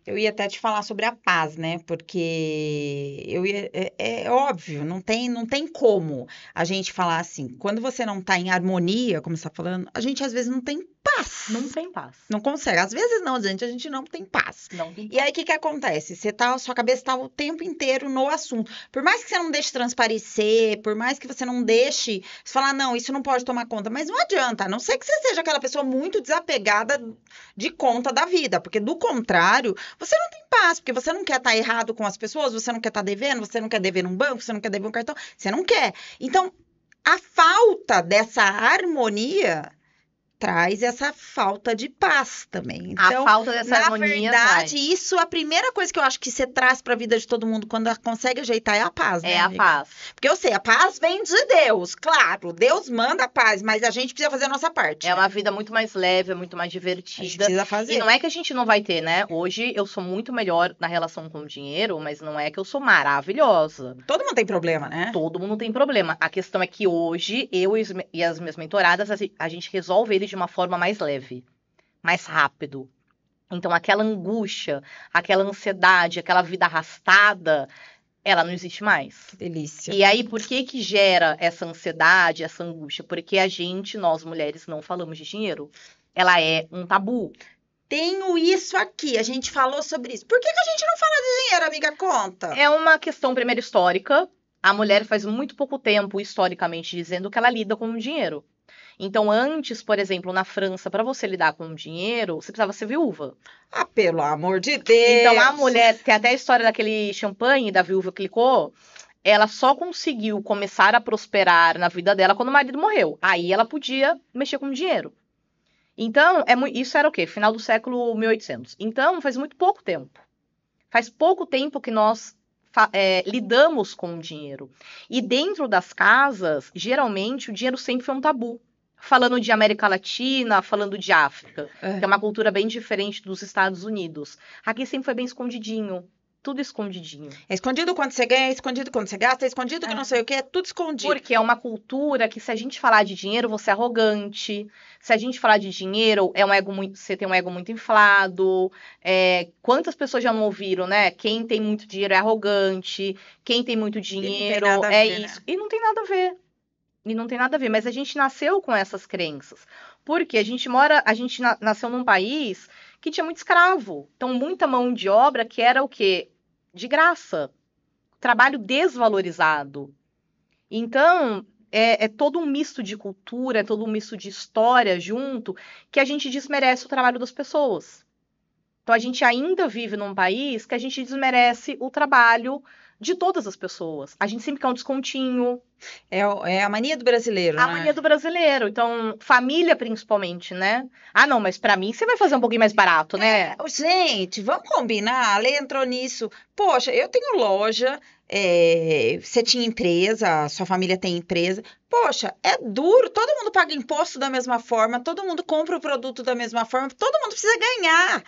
Eu ia até te falar sobre a paz, né? Porque eu ia, é, é, óbvio, não tem, não tem como a gente falar assim. Quando você não tá em harmonia, como você está falando, a gente às vezes não tem paz. Não tem paz. Não consegue. Às vezes não, gente, a gente não tem paz. Não tem paz. E aí o que que acontece? Você tá, sua cabeça tá o tempo inteiro no assunto. Por mais que você não deixe transparecer, por mais que você não deixe você falar não, isso não pode tomar conta, mas não adianta. A não sei que você seja aquela pessoa muito desapegada de conta da vida, porque do contrário, você não tem paz, porque você não quer estar tá errado com as pessoas, você não quer estar tá devendo, você não quer dever um banco, você não quer dever um cartão, você não quer. Então, a falta dessa harmonia traz essa falta de paz também. Então, a falta dessa na harmonia. Na verdade, vai. isso a primeira coisa que eu acho que você traz para a vida de todo mundo quando consegue ajeitar é a paz, né? É amiga? a paz. Porque eu sei, a paz vem de Deus, claro. Deus manda a paz, mas a gente precisa fazer a nossa parte. É uma né? vida muito mais leve, é muito mais divertida. A gente precisa fazer. E não é que a gente não vai ter, né? Hoje eu sou muito melhor na relação com o dinheiro, mas não é que eu sou maravilhosa. Todo mundo tem problema, né? Todo mundo tem problema. A questão é que hoje eu e as minhas mentoradas a gente resolve eles de uma forma mais leve, mais rápido. Então, aquela angústia, aquela ansiedade, aquela vida arrastada, ela não existe mais. Que delícia. E aí, por que que gera essa ansiedade, essa angústia? Porque a gente, nós mulheres, não falamos de dinheiro. Ela é um tabu. Tenho isso aqui, a gente falou sobre isso. Por que, que a gente não fala de dinheiro, amiga? Conta. É uma questão, primeiro, histórica. A mulher faz muito pouco tempo, historicamente, dizendo que ela lida com o dinheiro. Então, antes, por exemplo, na França, para você lidar com dinheiro, você precisava ser viúva. Ah, pelo amor de Deus! Então, a mulher, tem até a história daquele champanhe da viúva clicou ela só conseguiu começar a prosperar na vida dela quando o marido morreu. Aí ela podia mexer com dinheiro. Então, é, isso era o quê? Final do século 1800. Então, faz muito pouco tempo. Faz pouco tempo que nós é, lidamos com o dinheiro. E dentro das casas, geralmente, o dinheiro sempre foi um tabu falando de América Latina, falando de África, é. que é uma cultura bem diferente dos Estados Unidos. Aqui sempre foi bem escondidinho. Tudo escondidinho. É escondido quando você ganha, é escondido quando você gasta, é escondido que é. não sei o que, é tudo escondido. Porque é uma cultura que, se a gente falar de dinheiro, você é arrogante. Se a gente falar de dinheiro, é um ego muito, você tem um ego muito inflado. É, quantas pessoas já não ouviram, né? Quem tem muito dinheiro é arrogante, quem tem muito dinheiro é isso. Né? E não tem nada a ver e não tem nada a ver, mas a gente nasceu com essas crenças. Porque a gente mora, a gente na, nasceu num país que tinha muito escravo, então muita mão de obra que era o quê? De graça. Trabalho desvalorizado. Então, é, é, todo um misto de cultura, é todo um misto de história junto, que a gente desmerece o trabalho das pessoas. Então, a gente ainda vive num país que a gente desmerece o trabalho de todas as pessoas. A gente sempre quer um descontinho. É, é a mania do brasileiro, a né? A mania do brasileiro. Então, família principalmente, né? Ah, não, mas para mim você vai fazer um pouquinho mais barato, né? É, gente, vamos combinar. A lei entrou nisso. Poxa, eu tenho loja, é, você tinha empresa, sua família tem empresa. Poxa, é duro, todo mundo paga imposto da mesma forma, todo mundo compra o produto da mesma forma, todo mundo precisa ganhar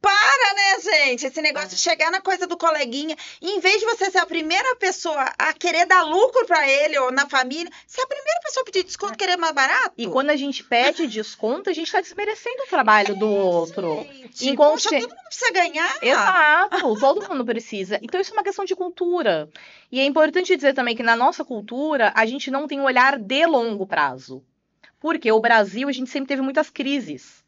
para, né, gente? Esse é. negócio de chegar na coisa do coleguinha, em vez de você ser a primeira pessoa a querer dar lucro para ele ou na família, você é a primeira pessoa a pedir desconto é. querer mais barato. E quando a gente pede *laughs* desconto, a gente tá desmerecendo o trabalho é, do outro. Gente, Inconsci... Poxa, todo mundo precisa ganhar. Exato, *laughs* todo mundo precisa. Então isso é uma questão de cultura. E é importante dizer também que na nossa cultura, a gente não tem um olhar de longo prazo. Porque o Brasil, a gente sempre teve muitas crises.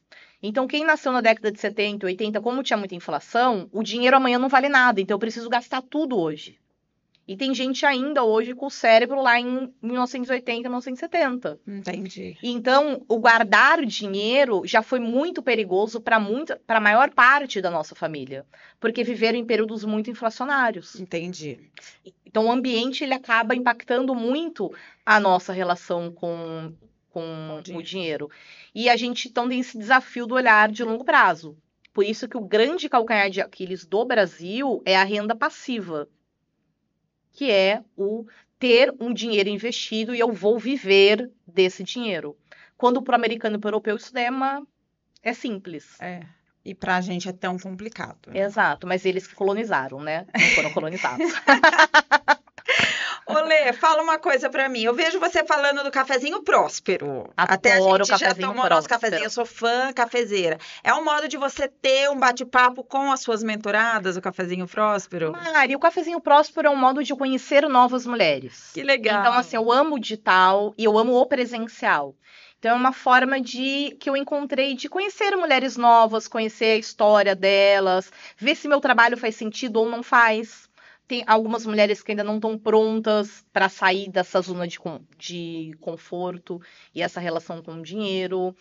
Então, quem nasceu na década de 70, 80, como tinha muita inflação, o dinheiro amanhã não vale nada, então eu preciso gastar tudo hoje. E tem gente ainda hoje com o cérebro lá em 1980, 1970. Entendi. Então, o guardar o dinheiro já foi muito perigoso para a maior parte da nossa família, porque viveram em períodos muito inflacionários. Entendi. Então, o ambiente ele acaba impactando muito a nossa relação com com o dinheiro. o dinheiro. E a gente então tem esse desafio do olhar de longo prazo. Por isso que o grande calcanhar de Aquiles do Brasil é a renda passiva, que é o ter um dinheiro investido e eu vou viver desse dinheiro. Quando para o americano e para o europeu isso é, uma... é simples. É. E para a gente é tão complicado. Né? Exato, mas eles que colonizaram, né? Não foram colonizados. *laughs* Olê, fala uma coisa para mim. Eu vejo você falando do cafezinho próspero. Adoro Até a gente já tomou próspero. nosso cafezinho. Eu sou fã cafezeira. É um modo de você ter um bate-papo com as suas mentoradas, o cafezinho próspero? Mari, o cafezinho próspero é um modo de conhecer novas mulheres. Que legal. Então, assim, eu amo o digital e eu amo o presencial. Então é uma forma de que eu encontrei de conhecer mulheres novas, conhecer a história delas, ver se meu trabalho faz sentido ou não faz tem algumas mulheres que ainda não estão prontas para sair dessa zona de, de conforto e essa relação com o dinheiro.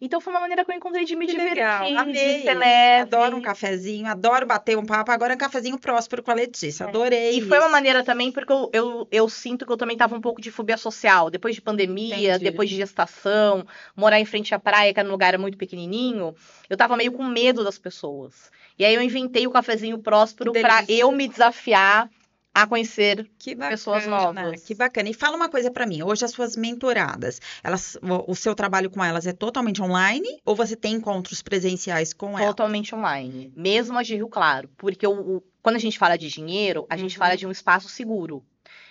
Então foi uma maneira que eu encontrei de me que divertir, legal. Amei. de ser leve. Adoro um cafezinho, adoro bater um papo. Agora é um cafezinho próspero com a Letícia, é. adorei. E isso. foi uma maneira também, porque eu, eu, eu, sinto que eu também tava um pouco de fobia social. Depois de pandemia, Entendi. depois de gestação, morar em frente à praia, que era um lugar muito pequenininho, eu tava meio com medo das pessoas. E aí eu inventei o cafezinho próspero para eu me desafiar a conhecer que bacana, pessoas novas. Que bacana. E fala uma coisa para mim. Hoje as suas mentoradas, elas, o seu trabalho com elas é totalmente online ou você tem encontros presenciais com totalmente elas? Totalmente online. Mesmo a de Rio Claro, porque o, o, quando a gente fala de dinheiro, a gente uhum. fala de um espaço seguro.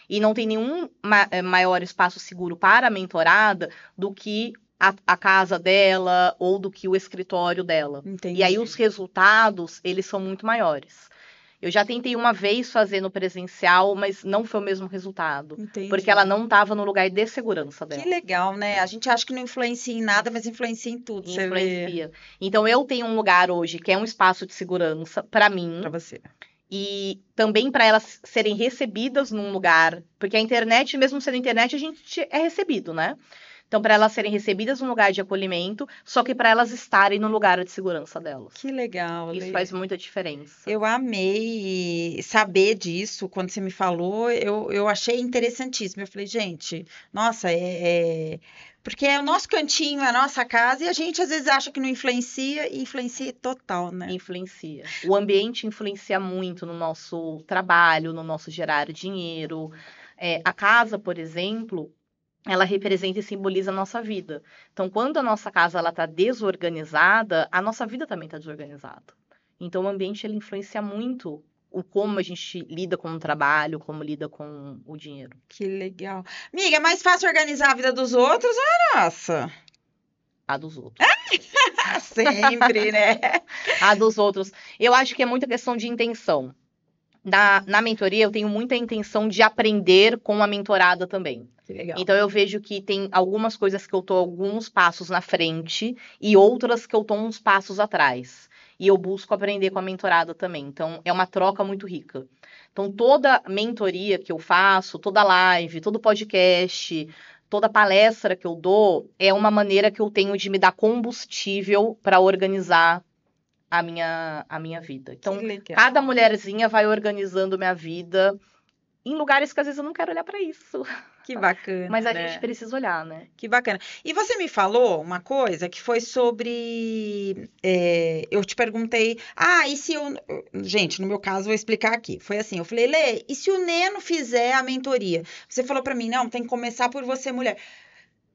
E não tem nenhum ma eh, maior espaço seguro para a mentorada do que a, a, casa dela ou do que o escritório dela. Entendi. E aí os resultados, eles são muito maiores. Eu já tentei uma vez fazer no presencial, mas não foi o mesmo resultado. Entendi. Porque ela não estava no lugar de segurança dela. Que legal, né? A gente acha que não influencia em nada, mas influencia em tudo. Influencia. Então eu tenho um lugar hoje que é um espaço de segurança para mim. Para você e também para elas serem recebidas num lugar, porque a internet, mesmo sendo internet, a gente é recebido, né? Então, para elas serem recebidas no lugar de acolhimento, só que para elas estarem no lugar de segurança delas. Que legal. Isso faz muita diferença. Eu amei saber disso quando você me falou. Eu, eu achei interessantíssimo. Eu falei, gente, nossa, é, é... Porque é o nosso cantinho, é a nossa casa, e a gente às vezes acha que não influencia, e influencia total, né? Influencia. O ambiente influencia muito no nosso trabalho, no nosso gerar dinheiro. É, a casa, por exemplo, ela representa e simboliza a nossa vida. Então, quando a nossa casa ela está desorganizada, a nossa vida também está desorganizada. Então, o ambiente ele influencia muito o como a gente lida com o trabalho, como lida com o dinheiro. Que legal. amiga! é mais fácil organizar a vida dos outros ou a nossa? A dos outros. *laughs* Sempre, né? *laughs* a dos outros. Eu acho que é muita questão de intenção na, na mentoria eu tenho muita intenção de aprender com a mentorada também. Então eu vejo que tem algumas coisas que eu estou alguns passos na frente e outras que eu estou uns passos atrás. E eu busco aprender com a mentorada também. Então é uma troca muito rica. Então toda mentoria que eu faço, toda live, todo podcast, toda palestra que eu dou é uma maneira que eu tenho de me dar combustível para organizar a minha, a minha vida. Então, cada mulherzinha vai organizando minha vida em lugares que às vezes eu não quero olhar para isso. Que bacana. Mas a né? gente precisa olhar, né? Que bacana. E você me falou uma coisa que foi sobre. É, eu te perguntei. Ah, e se eu. Gente, no meu caso, vou explicar aqui. Foi assim: eu falei, Lê, e se o Neno fizer a mentoria? Você falou para mim, não, tem que começar por você, mulher.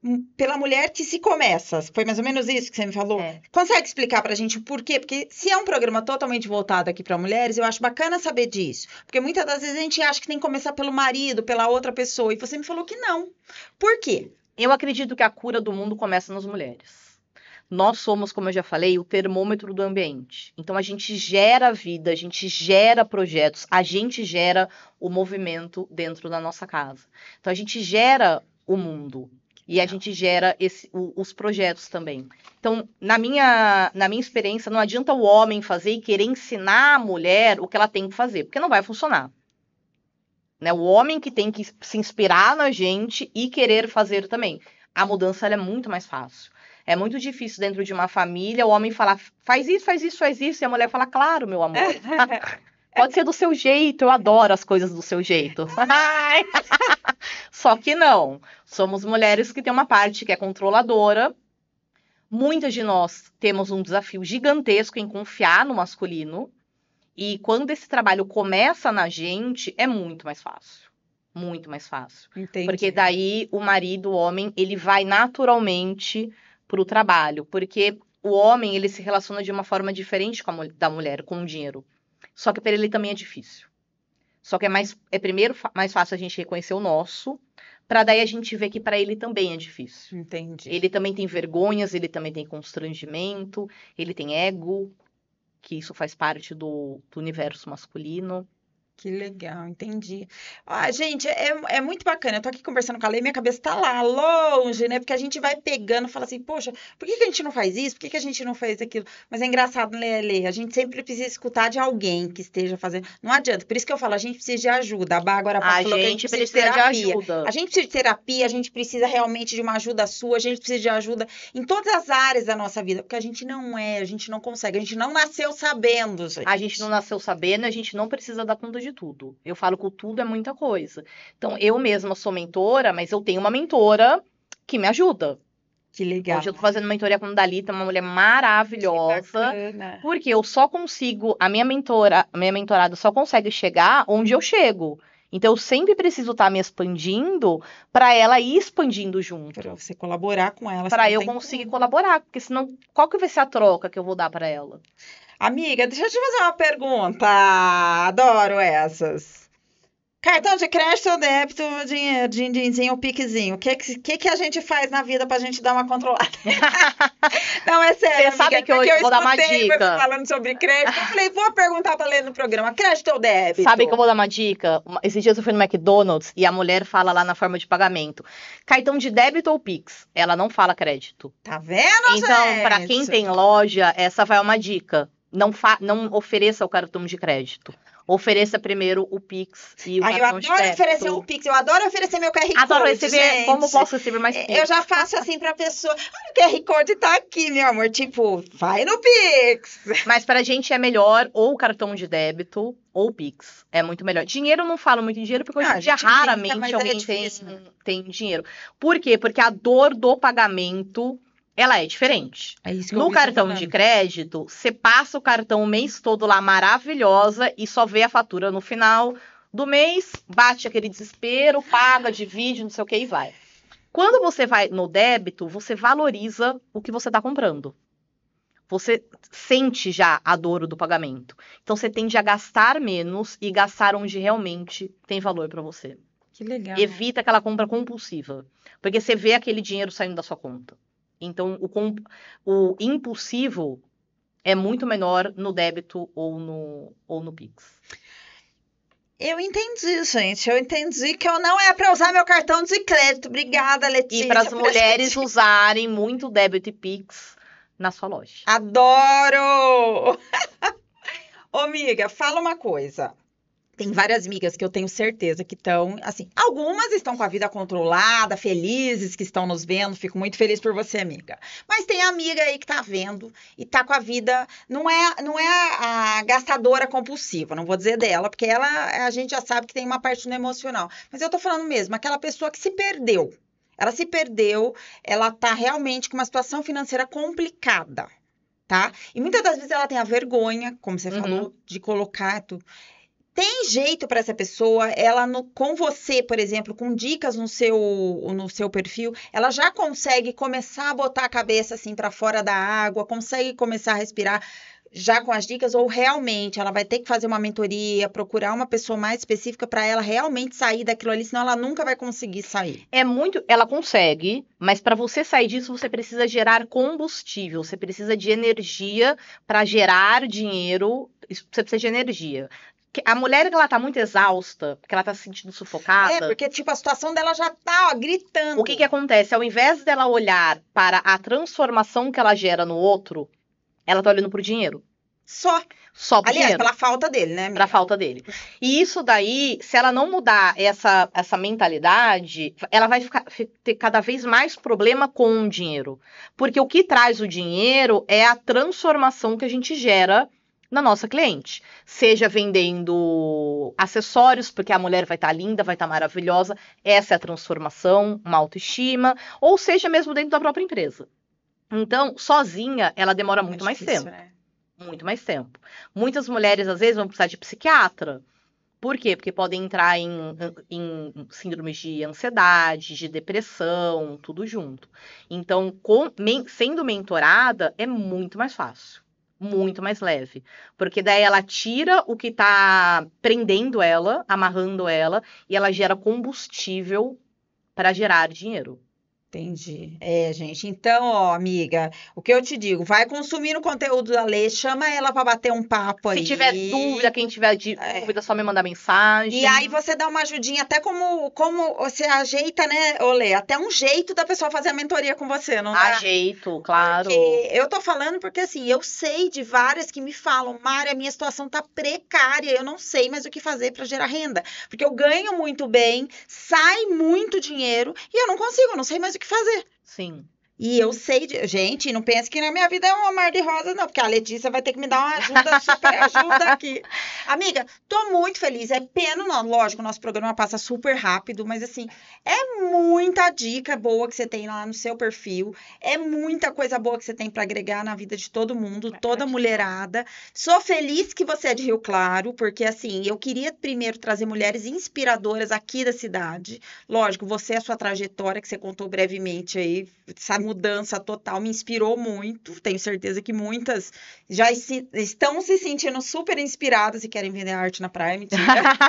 Hum, pela mulher que se começa. Foi mais ou menos isso que você me falou. É. Consegue explicar pra gente o porquê? Porque se é um programa totalmente voltado aqui para mulheres, eu acho bacana saber disso. Porque muitas das vezes a gente acha que tem que começar pelo marido, pela outra pessoa. E você me falou que não. Por quê? Eu acredito que a cura do mundo começa nas mulheres. Nós somos, como eu já falei, o termômetro do ambiente. Então a gente gera vida, a gente gera projetos, a gente gera o movimento dentro da nossa casa. Então a gente gera o mundo. E a gente gera esse, o, os projetos também. Então, na minha, na minha experiência, não adianta o homem fazer e querer ensinar a mulher o que ela tem que fazer, porque não vai funcionar. Né? O homem que tem que se inspirar na gente e querer fazer também. A mudança é muito mais fácil. É muito difícil dentro de uma família o homem falar, faz isso, faz isso, faz isso, e a mulher fala, claro, meu amor. *laughs* É. Pode ser do seu jeito, eu adoro as coisas do seu jeito. *laughs* *laughs* Só que não. Somos mulheres que tem uma parte que é controladora. Muitas de nós temos um desafio gigantesco em confiar no masculino. E quando esse trabalho começa na gente, é muito mais fácil. Muito mais fácil. Entendi. Porque daí o marido, o homem, ele vai naturalmente pro trabalho. Porque o homem, ele se relaciona de uma forma diferente a, da mulher, com o dinheiro. Só que para ele também é difícil. Só que é mais é primeiro mais fácil a gente reconhecer o nosso, para daí a gente ver que para ele também é difícil. Entendi. Ele também tem vergonhas, ele também tem constrangimento, ele tem ego, que isso faz parte do, do universo masculino. Que legal, entendi. Ah, gente, é, é muito bacana. Eu tô aqui conversando com a Lei, minha cabeça tá lá longe, né? Porque a gente vai pegando, fala assim, poxa, por que, que a gente não faz isso? Por que, que a gente não faz aquilo? Mas é engraçado, né, Lê? A gente sempre precisa escutar de alguém que esteja fazendo. Não adianta. Por isso que eu falo, a gente precisa de ajuda. A Bá agora a falou que a gente precisa, precisa de De ajuda. A gente precisa de terapia, a gente precisa realmente de uma ajuda sua, a gente precisa de ajuda em todas as áreas da nossa vida. Porque a gente não é, a gente não consegue, a gente não nasceu sabendo. Gente. A gente não nasceu sabendo, a gente não precisa dar conta de de tudo. Eu falo que tudo é muita coisa. Então, eu mesma sou mentora, mas eu tenho uma mentora que me ajuda. Que legal. Hoje eu tô fazendo mentoria com a Dalita, uma mulher maravilhosa. Porque eu só consigo, a minha mentora, a minha mentorada só consegue chegar onde eu chego. Então eu sempre preciso estar tá me expandindo para ela ir expandindo junto. Para você colaborar com ela. Para eu conseguir colaborar, porque senão qual que vai ser a troca que eu vou dar para ela? Amiga, deixa eu te fazer uma pergunta. Adoro essas. Cartão de crédito ou débito, dinheiro, din ou piquezinho. O que, que, que a gente faz na vida pra gente dar uma controlada? *laughs* Não, é sério. Você sabe que hoje é eu vou dar uma dica. falando sobre crédito. Eu falei, vou perguntar pra ler no programa: crédito ou débito? Sabe que eu vou dar uma dica? Esses dias eu fui no McDonald's e a mulher fala lá na forma de pagamento: cartão de débito ou Pix? Ela não fala crédito. Tá vendo, Então, gente? pra quem tem loja, essa vai uma dica não, fa não ofereça o cartão de crédito. Ofereça primeiro o Pix e o cartão de crédito. Eu adoro oferecer o Pix, eu adoro oferecer meu QR adoro Code. Adoro receber, gente. como posso receber mais Pix? É, eu já faço assim a pessoa, olha o QR Code tá aqui, meu amor, tipo, vai no Pix. *laughs* Mas a gente é melhor ou o cartão de débito ou Pix. É muito melhor. Dinheiro não falo muito em dinheiro, porque hoje em dia raramente é alguém é tem, tem dinheiro. Por quê? Porque a dor do pagamento ela é diferente. É no cartão de crédito, você passa o cartão o mês todo lá maravilhosa e só vê a fatura no final do mês, bate aquele desespero, paga, divide, não sei o que e vai. Quando você vai no débito, você valoriza o que você está comprando. Você sente já a dor do pagamento. Então você tende a gastar menos e gastar onde realmente tem valor para você. Que legal. Evita aquela compra compulsiva, porque você vê aquele dinheiro saindo da sua conta. Então, o, o impulsivo é muito menor no débito ou no, ou no Pix. Eu entendi, gente. Eu entendi que eu não é para usar meu cartão de crédito. Obrigada, Letícia. E para as mulheres usarem muito débito e Pix na sua loja. Adoro! *laughs* Ô, amiga, fala uma coisa tem várias amigas que eu tenho certeza que estão, assim, algumas estão com a vida controlada, felizes que estão nos vendo, fico muito feliz por você, amiga. Mas tem amiga aí que tá vendo e tá com a vida, não é, não é a gastadora compulsiva, não vou dizer dela, porque ela, a gente já sabe que tem uma parte no emocional. Mas eu tô falando mesmo, aquela pessoa que se perdeu. Ela se perdeu, ela tá realmente com uma situação financeira complicada, tá? E muitas das vezes ela tem a vergonha, como você uhum. falou, de colocar tudo tem jeito para essa pessoa, ela no, com você, por exemplo, com dicas no seu no seu perfil, ela já consegue começar a botar a cabeça assim para fora da água, consegue começar a respirar já com as dicas ou realmente ela vai ter que fazer uma mentoria, procurar uma pessoa mais específica para ela realmente sair daquilo ali, senão ela nunca vai conseguir sair. É muito, ela consegue, mas para você sair disso você precisa gerar combustível, você precisa de energia para gerar dinheiro, você precisa de energia. A mulher, ela tá muito exausta, porque ela tá se sentindo sufocada. É, porque, tipo, a situação dela já tá, ó, gritando. O que que acontece? Ao invés dela olhar para a transformação que ela gera no outro, ela tá olhando pro dinheiro. Só. Só pro Aliás, dinheiro. pela falta dele, né? Amiga? Pela falta dele. E isso daí, se ela não mudar essa, essa mentalidade, ela vai ficar, ter cada vez mais problema com o dinheiro. Porque o que traz o dinheiro é a transformação que a gente gera na nossa cliente. Seja vendendo acessórios, porque a mulher vai estar tá linda, vai estar tá maravilhosa, essa é a transformação, uma autoestima, ou seja mesmo dentro da própria empresa. Então, sozinha, ela demora muito, é mais tempo. Né? Muito mais tempo. Muitas mulheres, às vezes, vão precisar de psiquiatra. Por quê? Porque podem entrar em, em síndromes de ansiedade, de depressão, tudo junto. Então, com, sendo mentorada, é muito mais fácil muito mais leve. Porque daí ela tira o que está prendendo ela, amarrando ela, e ela gera combustível para gerar dinheiro. Entendi. É, gente. Então, ó, amiga, o que eu te digo, vai consumir o conteúdo da Lê, chama ela para bater um papo Se aí. Se tiver dúvida, quem tiver é. dúvida, é. dúvida, só me mandar mensagem. E aí você dá uma ajudinha, até como, como você ajeita, né, Olê? Até um jeito da pessoa fazer a mentoria com você, não dá? Ajeito, claro. Porque eu tô falando porque, assim, eu sei de várias que me falam, Mária, minha situação tá precária, eu não sei mais o que fazer para gerar renda. Porque eu ganho muito bem, sai muito dinheiro e eu não consigo, eu não sei mais o que fazer. Sim. E eu sei, de... gente, não pense que na minha vida é um mar de rosa, não, porque a Letícia vai ter que me dar uma ajuda, *laughs* super ajuda aqui. Amiga, tô muito feliz. É pena, não. lógico, nosso programa passa super rápido, mas assim, é muita dica boa que você tem lá no seu perfil, é muita coisa boa que você tem para agregar na vida de todo mundo, é toda mulherada. Sou feliz que você é de Rio Claro, porque assim, eu queria primeiro trazer mulheres inspiradoras aqui da cidade. Lógico, você, é a sua trajetória que você contou brevemente aí, sabe? mudança total, me inspirou muito. Tenho certeza que muitas já se, estão se sentindo super inspiradas e querem vender arte na praia, *laughs*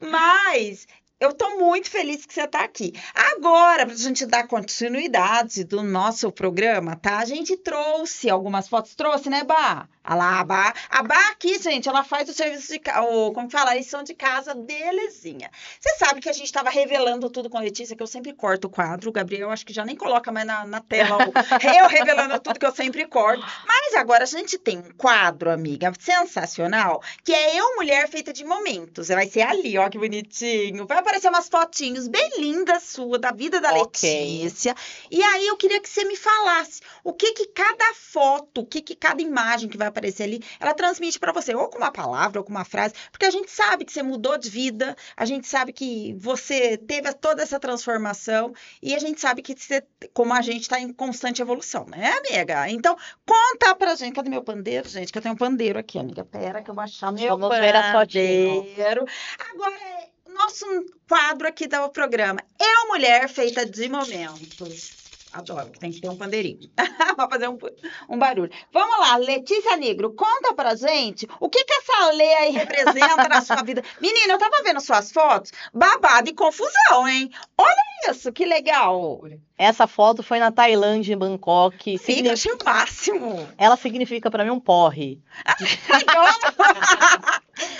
Mas eu estou muito feliz que você está aqui. Agora, para a gente dar continuidade do nosso programa, tá? A gente trouxe algumas fotos, trouxe, né, Bá? Olha lá, a Bá. A Bá aqui, gente, ela faz o serviço de casa, como fala, a lição de casa belezinha. Você sabe que a gente estava revelando tudo com a Letícia, que eu sempre corto o quadro. O Gabriel, acho que já nem coloca mais na, na tela *laughs* eu revelando tudo que eu sempre corto. Mas agora a gente tem um quadro, amiga, sensacional, que é Eu Mulher Feita de Momentos. Vai ser ali, ó, que bonitinho. Vai para aparecer umas fotinhos bem lindas sua da vida da okay. Letícia. E aí eu queria que você me falasse o que que cada foto, o que que cada imagem que vai aparecer ali, ela transmite para você, ou com uma palavra, ou com uma frase, porque a gente sabe que você mudou de vida, a gente sabe que você teve toda essa transformação e a gente sabe que você, como a gente está em constante evolução, né, amiga? Então, conta pra gente, cadê meu pandeiro, gente? Que eu tenho um pandeiro aqui, amiga. Pera que eu vou achar meu Vamos pandeiro. Ver a nosso quadro aqui do tá programa. Eu, é mulher feita de momentos. Adoro, tem que ter um pandeirinho. pra *laughs* fazer um, um, barulho. Vamos lá, Letícia Negro, conta pra gente o que, que essa lei aí representa na sua vida. *laughs* Menina, eu tava vendo suas fotos, babado e confusão, hein? Olha isso, que legal. Essa foto foi na Tailândia, em Bangkok. Fica achei o máximo. Ela significa para mim um porre. *laughs*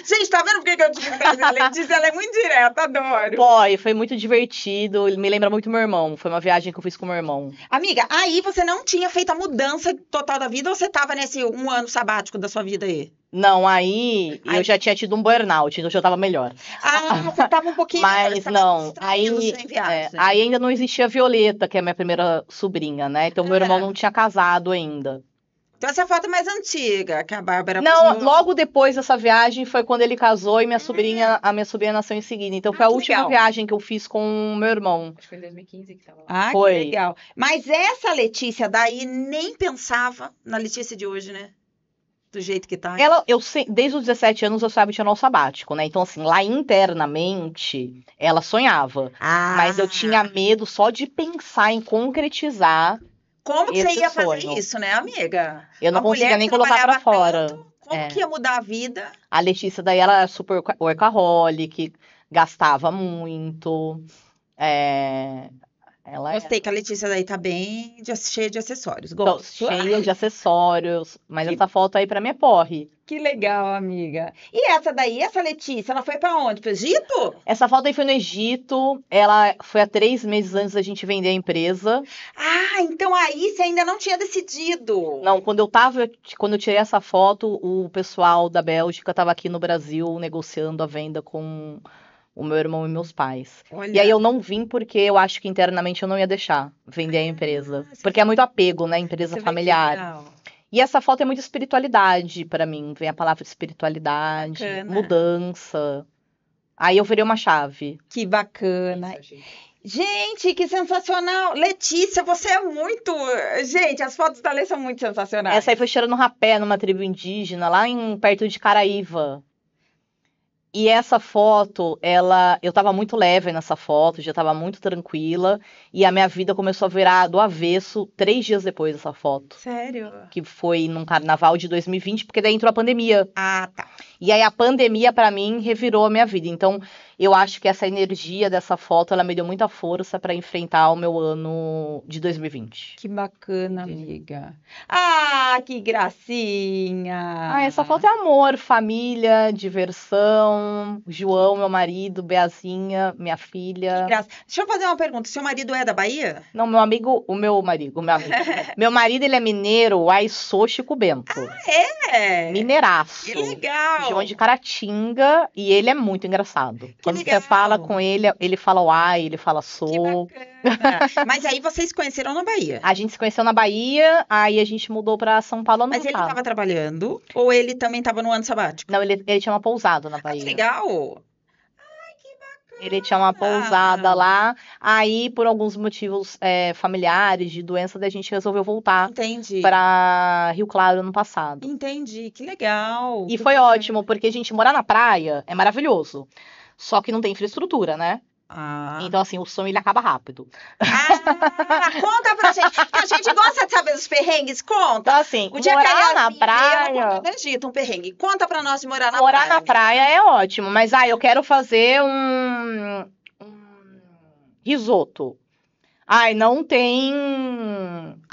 Gente, tá vendo por que eu descobri Letícia? É ela é muito direta, adoro. e foi muito divertido. Ele Me lembra muito meu irmão. Foi uma viagem que eu fiz com meu irmão. Amiga, aí você não tinha feito a mudança total da vida ou você tava nesse um ano sabático da sua vida aí? Não, aí, aí... eu já tinha tido um burnout, então eu já tava melhor. Ah, você tava um pouquinho... Mas não, aí, é, aí ainda não existia a Violeta, que é a minha primeira sobrinha, né? Então meu irmão é. não tinha casado ainda. Então essa é foto é mais antiga, que a Bárbara Não, logo depois dessa viagem foi quando ele casou e minha uhum. sobrinha, a minha sobrinha nasceu em seguida. Então ah, foi a última legal. viagem que eu fiz com o meu irmão. Acho que foi em 2015 que tava lá. Ah, foi. que legal. Mas essa Letícia daí nem pensava na Letícia de hoje, né? do jeito que tá. Ela, eu desde os 17 anos eu sabia que tinha um sabático, né? Então, assim, lá internamente ela sonhava. Ah. Mas eu tinha medo só de pensar em concretizar como que você ia sonho. fazer isso, né, amiga? Eu não conseguia nem colocar pra fora. Tanto, como é. que ia mudar a vida? A Letícia daí ela era é super workaholic, gastava muito. É... Ela Gostei é... que a Letícia daí tá bem de, cheia de acessórios. Gosto. Então, cheia de acessórios. Mas essa foto aí para mim é porre. Que legal, amiga. E essa daí, essa Letícia, ela foi para onde? Pro Egito? Essa foto aí foi no Egito. Ela foi há três meses antes da gente vender a empresa. Ah, então aí você ainda não tinha decidido. Não, quando eu tava, quando eu tirei essa foto, o pessoal da Bélgica estava aqui no Brasil negociando a venda com o meu irmão e meus pais. Olha. E aí eu não vim porque eu acho que internamente eu não ia deixar vender a ah, empresa. porque é muito apego, né? Empresa familiar. E essa foto é muito espiritualidade para mim. Vem a palavra espiritualidade, bacana. mudança. Aí eu virei uma chave. Que bacana. Isso, Gente, que sensacional! Letícia, você é muito. Gente, as fotos da Lê são muito sensacionais. Essa aí foi cheirando rapé numa tribo indígena, lá em perto de Caraíva. E essa foto, ela, eu estava muito leve nessa foto, já estava muito tranquila, e a minha vida começou a virar do avesso três dias depois dessa foto. Sério? Que foi num carnaval de 2020, porque daí entrou a pandemia. Ah, tá. E aí a pandemia para mim revirou a minha vida. Então, eu acho que essa energia dessa foto, ela me deu muita força para enfrentar o meu ano de 2020. Que bacana, amiga. Ah, que gracinha. Ah, essa foto é amor, família, diversão, João, meu marido, Beazinha, minha filha. Que graça. Deixa eu fazer uma pergunta, seu marido é da Bahia? Não, meu amigo, o meu marido, meu amigo. *laughs* meu marido, ele é mineiro, aiçô Chico Bento. Ah, é? Mineiraço. Que legal regiões de Caratinga e ele é muito engraçado. Que Quando legal. você fala com ele, ele fala ai, ele fala sou. *laughs* Mas aí vocês conheceram na Bahia? A gente se conheceu na Bahia, aí a gente mudou para São Paulo no Mas ele tava trabalhando ou ele também tava no ano sabático? Não, ele, ele tinha uma pousada na Bahia. Ah, que legal! Ele tinha uma pousada ah. lá. Aí, por alguns motivos é, familiares, de doença, a gente resolveu voltar para Rio Claro no passado. Entendi, que legal. E que foi ótimo, porque a gente morar na praia é maravilhoso. Só que não tem infraestrutura, né? Ah. Então, assim, o som ele acaba rápido. Ah, *laughs* conta pra gente. A gente gosta de saber os perrengues, conta. Então, assim, o dia morar que na praia. Acredito, um perrengue. Conta pra nós de morar na morar praia. Morar na praia é ótimo, mas ah, eu quero fazer um, um risoto. Ai, não tem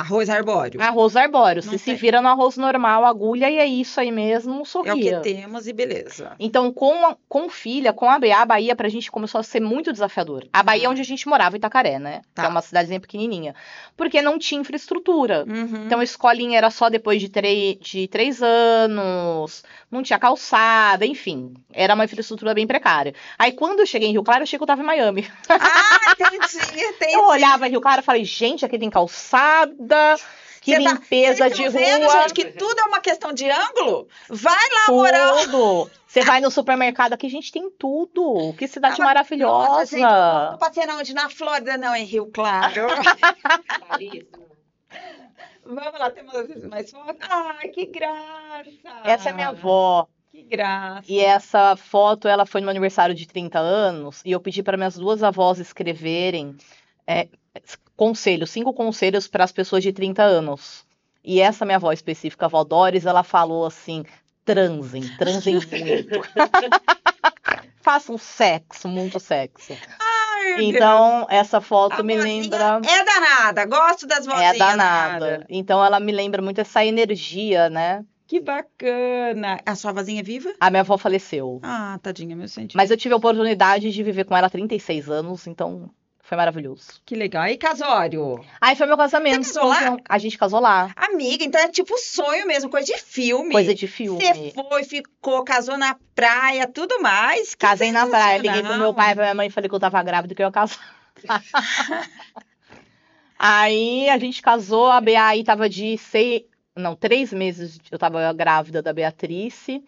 Arroz arbóreo. Arroz arbóreo. Você se se vira no arroz normal, agulha, e é isso aí mesmo, sorria. É o que temos e beleza. Então, com, a, com filha, com a BA, a Bahia pra gente começou a ser muito desafiador. A Bahia é uhum. onde a gente morava, Itacaré, né? Tá. Que é tá. uma cidadezinha pequenininha. Porque não tinha infraestrutura. Uhum. Então, a escolinha era só depois de, de três anos, não tinha calçada, enfim. Era uma infraestrutura bem precária. Aí, quando eu cheguei em Rio Claro, eu achei que eu tava em Miami. Ah, entendi, *laughs* entendi. eu olhava em Rio Claro e falei, gente, aqui tem calçada vida. Que Você tá- limpeza tá, de vendo, rua. gente, que tudo é uma questão de ângulo? Vai lá, tudo. moral. Você vai no supermercado aqui, a gente, tem tudo. Que cidade ah, maravilhosa. não passei na onde? Na Flórida, não, em Rio Claro. *laughs* Vamos lá, temos mais fotos. Ah, que graça! Essa é minha avó. Que graça. E essa foto, ela foi no aniversário de 30 anos, e eu pedi para minhas duas avós escreverem. É, conselhos, cinco conselhos para as pessoas de 30 anos. E essa minha avó específica, a avó ela falou assim: transem, transem *laughs* muito. *laughs* Façam sexo, muito sexo. Ai, então, Deus. essa foto a me lembra. É danada, gosto das é vozinhas. É danada. danada. Então, ela me lembra muito essa energia, né? Que bacana! A sua vozinha é viva? A minha avó faleceu. Ah, tadinha, meu sentido. Mas eu tive a oportunidade de viver com ela há 36 anos, então foi maravilhoso. Que legal. E casório? Aí foi meu casamento. Você casou lá? A gente casou lá. Amiga, então é tipo sonho mesmo, coisa de filme. Coisa de filme. Você foi, ficou, casou na praia, tudo mais. Que Casei na praia. Liguei pro meu pai, pra minha mãe, falei que eu tava grávida, que eu ia casar. *laughs* Aí a gente casou, a aí tava de seis, não, três meses, eu tava grávida da Beatrice.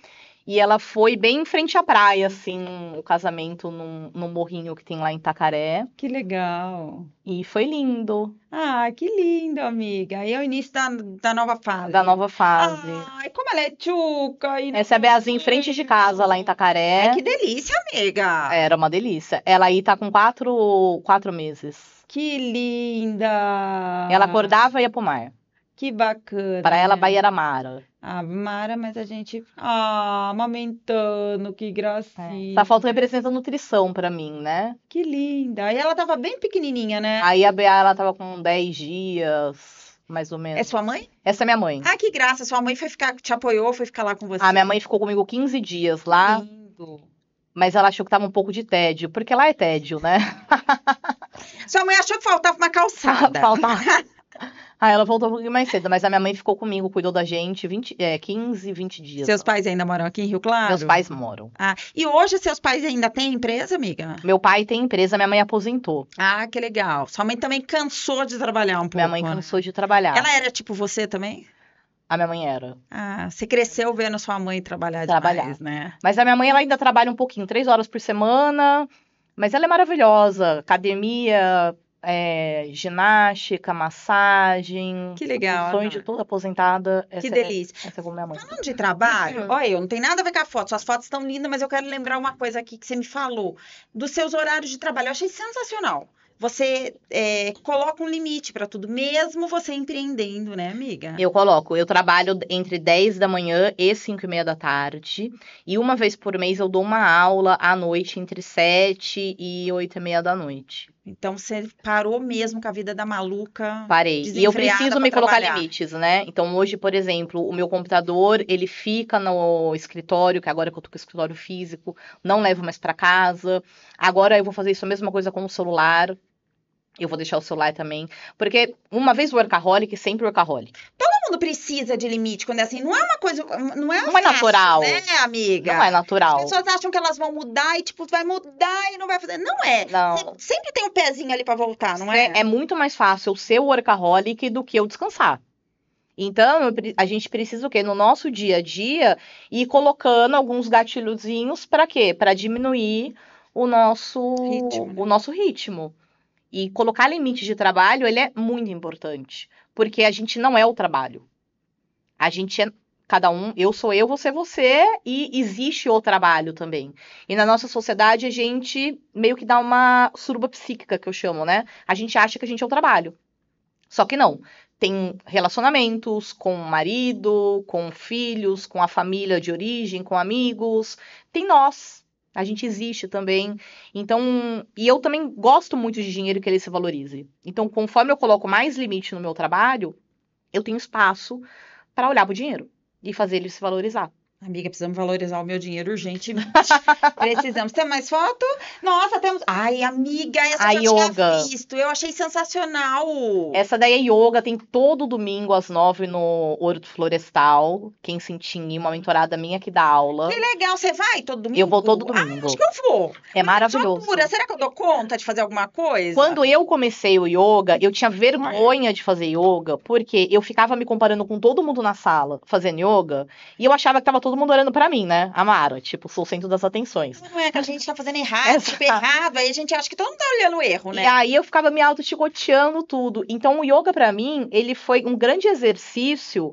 E ela foi bem em frente à praia, assim, o casamento num, num, morrinho que tem lá em Tacaré. Que legal. E foi lindo. Ah, que lindo, amiga. Aí é o início da, da nova fase. Da nova fase. Ai, como ela é tchuca. E... Essa é a Beazinha em frente de casa, lá em Tacaré. Ai, que delícia, amiga. Era uma delícia. Ela aí tá com quatro, quatro meses. Que linda. Ela acordava e ia pro mar. Que bacana. Para ela, né? Bahia era Mara. Ah, Mara, mas a gente. Ah, amamentando, que é. gracinha. É. Tá falta faltando representa nutrição para mim, né? Que linda. E ela tava bem pequenininha, né? Aí a BA, ela tava com 10 dias, mais ou menos. É sua mãe? Essa é minha mãe. Ah, que graça. Sua mãe foi ficar, te apoiou, foi ficar lá com você. Ah, minha mãe ficou comigo 15 dias lá. Lindo. Mas ela achou que tava um pouco de tédio, porque lá é tédio, né? *laughs* Sua mãe achou que faltava uma calçada. Faltava. *laughs* Ah, ela voltou um pouquinho mais cedo, mas a minha mãe ficou comigo, cuidou da gente 20, é, 15, 20 dias. Seus pais ainda moram aqui em Rio Claro? Meus pais moram. Ah, e hoje seus pais ainda têm empresa, amiga? Meu pai tem empresa, minha mãe aposentou. Ah, que legal. Sua mãe também cansou de trabalhar um pouco. Minha mãe né? cansou de trabalhar. Ela era tipo você também? A minha mãe era. Ah, você cresceu vendo sua mãe trabalhar, trabalhar. demais, né? Mas a minha mãe, ela ainda trabalha um pouquinho, três horas por semana, mas ela é maravilhosa. Academia, é, ginástica, massagem. Que legal. Sonho de toda aposentada. Essa, que delícia. É, essa é como é minha mãe. Falando de trabalho, uhum. olha, eu não tenho nada a ver com a foto. Suas fotos estão lindas, mas eu quero lembrar uma coisa aqui que você me falou. Dos seus horários de trabalho. Eu achei sensacional. Você é, coloca um limite para tudo, mesmo você empreendendo, né, amiga? Eu coloco. Eu trabalho entre 10 da manhã e 5 e meia da tarde. E uma vez por mês eu dou uma aula à noite, entre 7 e 8 e meia da noite. Então você parou mesmo com a vida da maluca. Parei. E eu preciso me trabalhar. colocar limites, né? Então hoje, por exemplo, o meu computador, ele fica no escritório, que agora que eu tô com o escritório físico, não levo mais para casa. Agora eu vou fazer isso a mesma coisa com o celular. Eu vou deixar o celular também, porque uma vez workaholic, sempre workaholic. Então mundo precisa de limite quando é assim. Não é uma coisa. Não é, não fácil, é natural. Né, amiga? Não é natural. As pessoas acham que elas vão mudar e, tipo, vai mudar e não vai fazer. Não é. Não. Sempre tem um pezinho ali para voltar, não é? É muito mais fácil eu ser workaholic do que eu descansar. Então, a gente precisa o quê? No nosso dia a dia, ir colocando alguns gatilhozinhos para quê? Para diminuir o nosso ritmo, né? o nosso ritmo. E colocar limite de trabalho, ele é muito importante. Porque a gente não é o trabalho. A gente é cada um, eu sou eu, você é você, e existe o trabalho também. E na nossa sociedade a gente meio que dá uma suruba psíquica, que eu chamo, né? A gente acha que a gente é o trabalho. Só que não. Tem relacionamentos com o marido, com filhos, com a família de origem, com amigos. Tem nós, a gente existe também. Então, e eu também gosto muito de dinheiro que ele se valorize. Então, conforme eu coloco mais limite no meu trabalho, eu tenho espaço para olhar para o dinheiro e fazer ele se valorizar. Amiga, precisamos valorizar o meu dinheiro urgentemente. *laughs* precisamos. Tem mais foto? Nossa, temos. Ai, amiga, essa a eu tinha visto. Eu achei sensacional. Essa daí é yoga, tem todo domingo às nove no Horto Florestal. Quem sentir, uma mentorada minha que dá aula. Que legal, você vai todo domingo? Eu vou todo domingo. Ah, acho que eu vou. É Mas tá maravilhoso. Dura. Será que eu dou conta de fazer alguma coisa? Quando eu comecei o yoga, eu tinha vergonha de fazer yoga, porque eu ficava me comparando com todo mundo na sala fazendo yoga, e eu achava que tava todo todo mundo olhando para mim, né? Amaro, tipo, sou o centro das atenções. Não é que a gente tá fazendo errado, é, *laughs* tipo, errado, aí a gente acha que todo mundo tá olhando o erro, né? E aí eu ficava me auto-chicoteando tudo. Então o yoga para mim, ele foi um grande exercício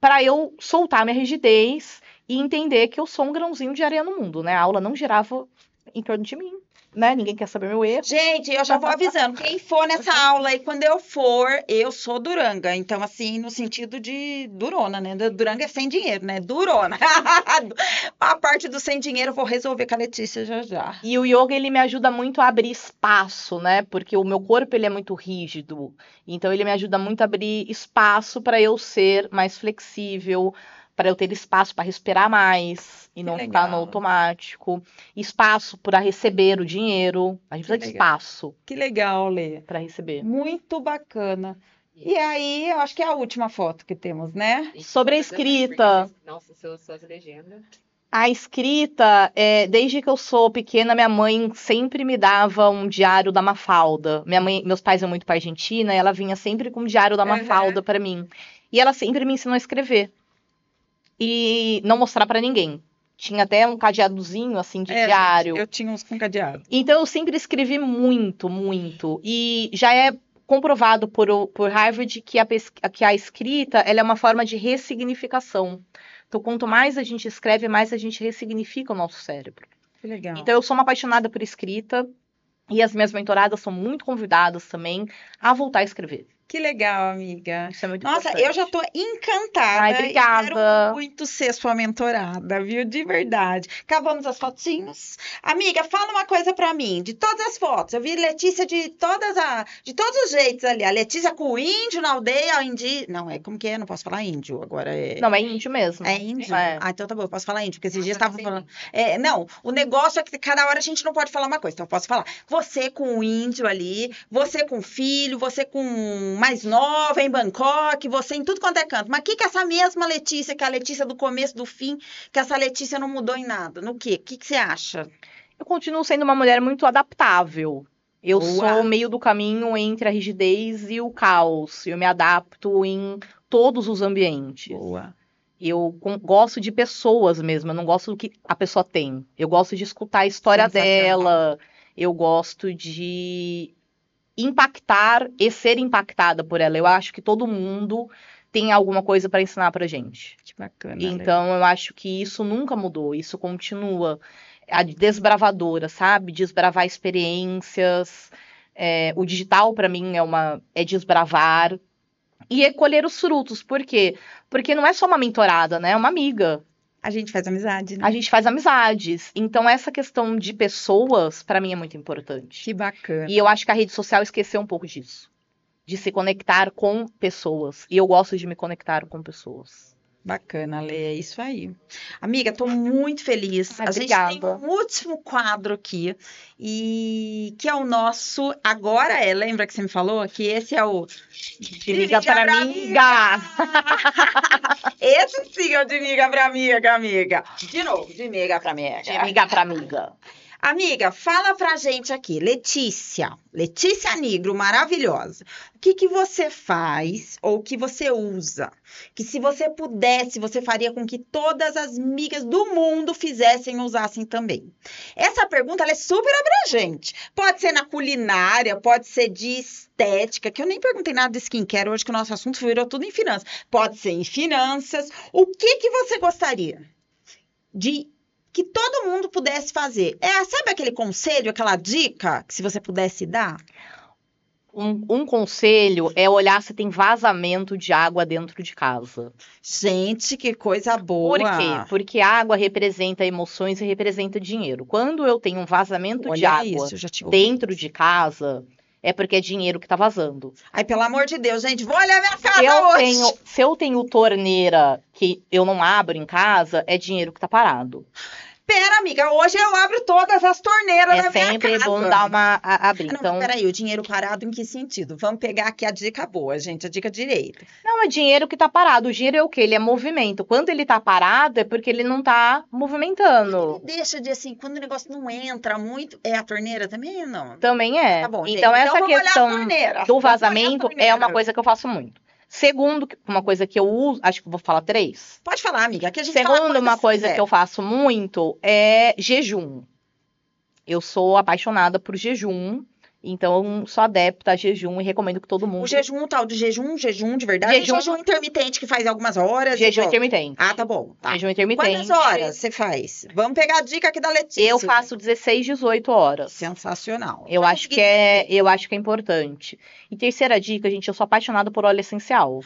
para eu soltar minha rigidez e entender que eu sou um grãozinho de areia no mundo, né? A aula não girava em torno de mim né? Ninguém quer saber meu erro. Gente, eu já vou avisando. Quem for nessa aula e quando eu for, eu sou duranga. Então, assim, no sentido de durona, né? Duranga é sem dinheiro, né? Durona. *laughs* a parte do sem dinheiro eu vou resolver com a Letícia já já. E o yoga, ele me ajuda muito a abrir espaço, né? Porque o meu corpo, ele é muito rígido. Então, ele me ajuda muito a abrir espaço para eu ser mais flexível, para eu ter espaço para respirar mais e que não legal. ficar no automático, espaço para receber o dinheiro, a gente precisa de espaço. Que legal, Lê. Para receber. Muito bacana. E aí, eu acho que é a última foto que temos, né? Sobre a escrita. Assim, nossa, suas legendas. A escrita, é, desde que eu sou pequena, minha mãe sempre me dava um diário da Mafalda. Minha mãe, meus pais são muito para Argentina, e ela vinha sempre com o diário da Mafalda uhum. para mim. E ela sempre me ensinou a escrever e não mostrar para ninguém. Tinha até um cadeadozinho, assim, de é, diário. Eu tinha uns com cadeado. Então, eu sempre escrevi muito, muito. E já é comprovado por, por Harvard que a, que a escrita é uma forma de ressignificação. Então, quanto mais a gente escreve, mais a gente ressignifica o nosso cérebro. Que legal. Então, eu sou uma apaixonada por escrita. E as minhas mentoradas são muito convidadas também a voltar a escrever. Que legal, amiga. É Nossa, importante. eu já tô encantada. Ai, obrigada. quero muito ser sua mentorada, viu? De verdade. Acabamos as fotinhas, Amiga, fala uma coisa para mim. De todas as fotos, eu vi Letícia de todas a, de todos os jeitos ali. A Letícia com o índio na aldeia, o indi... Não, é como que é? Não posso falar índio agora. É... Não, é índio mesmo. É índio? É. Ah, então tá bom, eu posso falar índio, porque esses dias estavam falando... É, não, o negócio é que cada hora a gente não pode falar uma coisa, então eu posso falar. Você com o índio ali, você com o filho, você com mais nova em Bangkok, você em tudo quanto é canto. Mas o que, que essa mesma Letícia, que é a Letícia do começo, do fim, que essa Letícia não mudou em nada? No quê? O que, que você acha? Eu continuo sendo uma mulher muito adaptável. Eu sou meio do caminho entre a rigidez e o caos. Eu me adapto em todos os ambientes. Boa. Eu gosto de pessoas mesmo, eu não gosto do que a pessoa tem. Eu gosto de escutar a história dela, eu gosto de impactar e ser impactada por ela. Eu acho que todo mundo tem alguma coisa para ensinar pra gente. Que bacana. Então, eu acho que isso nunca mudou, isso continua. A desbravadora, sabe? Desbravar experiências. É, o digital, para mim, é uma é desbravar. E é colher os frutos. Por quê? Porque não é só uma mentorada, né? É uma amiga. A gente faz amizade, né? A gente faz amizades. Então, essa questão de pessoas, para mim, é muito importante. Que bacana. E eu acho que a rede social esqueceu um pouco disso. De se conectar com pessoas. E eu gosto de me conectar com pessoas. Bacana, Lê, é isso aí. Amiga, estou muito feliz. Ah, a obrigada. gente tem um último quadro aqui, e que é o nosso Agora É. Lembra que você me falou? Que esse é o De Miga pra Amiga. *laughs* esse sim é o De Miga pra Amiga, amiga. De novo, De Miga pra Amiga. De Miga pra Amiga. Amiga, fala pra gente aqui, Letícia, Letícia Negro, maravilhosa. O que, que você faz ou que você usa? Que se você pudesse, você faria com que todas as migas do mundo fizessem e usassem também. Essa pergunta é super abrangente. Pode ser na culinária, pode ser de estética, que eu nem perguntei nada de skincare hoje, que o nosso assunto virou tudo em finanças. Pode ser em finanças. O que, que você gostaria de que todo mundo pudesse fazer. É, sabe aquele conselho, aquela dica que se você pudesse dar? Um, um, conselho é olhar se tem vazamento de água dentro de casa. Gente, que coisa boa! Por quê? Porque água representa emoções e representa dinheiro. Quando eu tenho um vazamento Olha de água isso, dentro de casa, é porque é dinheiro que tá vazando. Ai, pelo amor de Deus, gente, vou olhar minha casa se eu hoje. Tenho, se eu tenho torneira que eu não abro em casa, é dinheiro que tá parado. Pera, amiga, hoje eu abro todas as torneiras é da minha casa. É sempre bom dar uma a, abrir. Ah, não, então... peraí, o dinheiro parado em que sentido? Vamos pegar aqui a dica boa, gente, a dica direita. Não, é dinheiro que tá parado. O dinheiro é o quê? Ele é movimento. Quando ele tá parado, é porque ele não tá movimentando. Ele deixa de, assim, quando o negócio não entra muito... É a torneira também, não? Também é. Tá bom, então, gente. então essa questão do vazamento é uma coisa que eu faço muito. Segundo, uma coisa que eu uso, acho que vou falar três. Pode falar, amiga, que a gente tá Segundo, uma coisa que eu faço muito é jejum. Eu sou apaixonada por jejum. Então, sou adepta a jejum e recomendo que todo mundo. O jejum, tal de jejum, jejum de verdade. Jejum, jejum intermitente que faz algumas horas. Jejum intermitente. Ah, tá bom. Tá. Jejum intermitente. Quantas horas você faz? Vamos pegar a dica aqui da Letícia. Eu faço 16, 18 horas. Sensacional. Eu acho que é, eu acho que é importante. E terceira dica, gente, eu sou apaixonada por óleo essencial.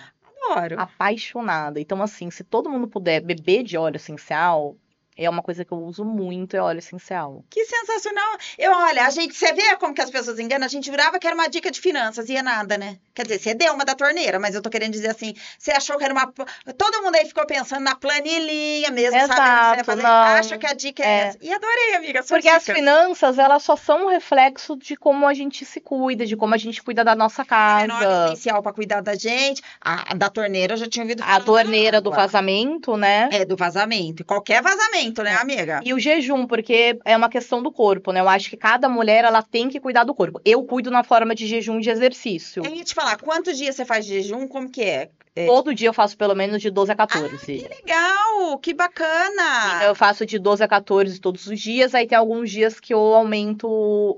Adoro. Apaixonada. Então, assim, se todo mundo puder beber de óleo essencial, é uma coisa que eu uso muito, é óleo essencial. Que sensacional! Eu, olha, a gente, você vê como que as pessoas enganam? A gente virava que era uma dica de finanças e é nada, né? Quer dizer, você deu uma da torneira, mas eu tô querendo dizer assim, você achou que era uma... Todo mundo aí ficou pensando na planilhinha mesmo, né? Exato, sabe? Fazer, não. Acha que a dica é, é. essa. E adorei, amiga, Porque as finanças, elas só são um reflexo de como a gente se cuida, de como a gente cuida da nossa é casa. É essencial para cuidar da gente. A, da torneira eu já tinha ouvido falar. A torneira do vazamento, né? É, do vazamento. Qualquer vazamento momento, né, é. amiga? E o jejum, porque é uma questão do corpo, né? Eu acho que cada mulher, ela tem que cuidar do corpo. Eu cuido na forma de jejum de exercício. Eu ia te falar, quantos dias você faz de jejum? Como que é? É. Todo dia eu faço pelo menos de 12 a 14. Ah, que legal! Que bacana! Então, eu faço de 12 a 14 todos os dias, aí tem alguns dias que eu aumento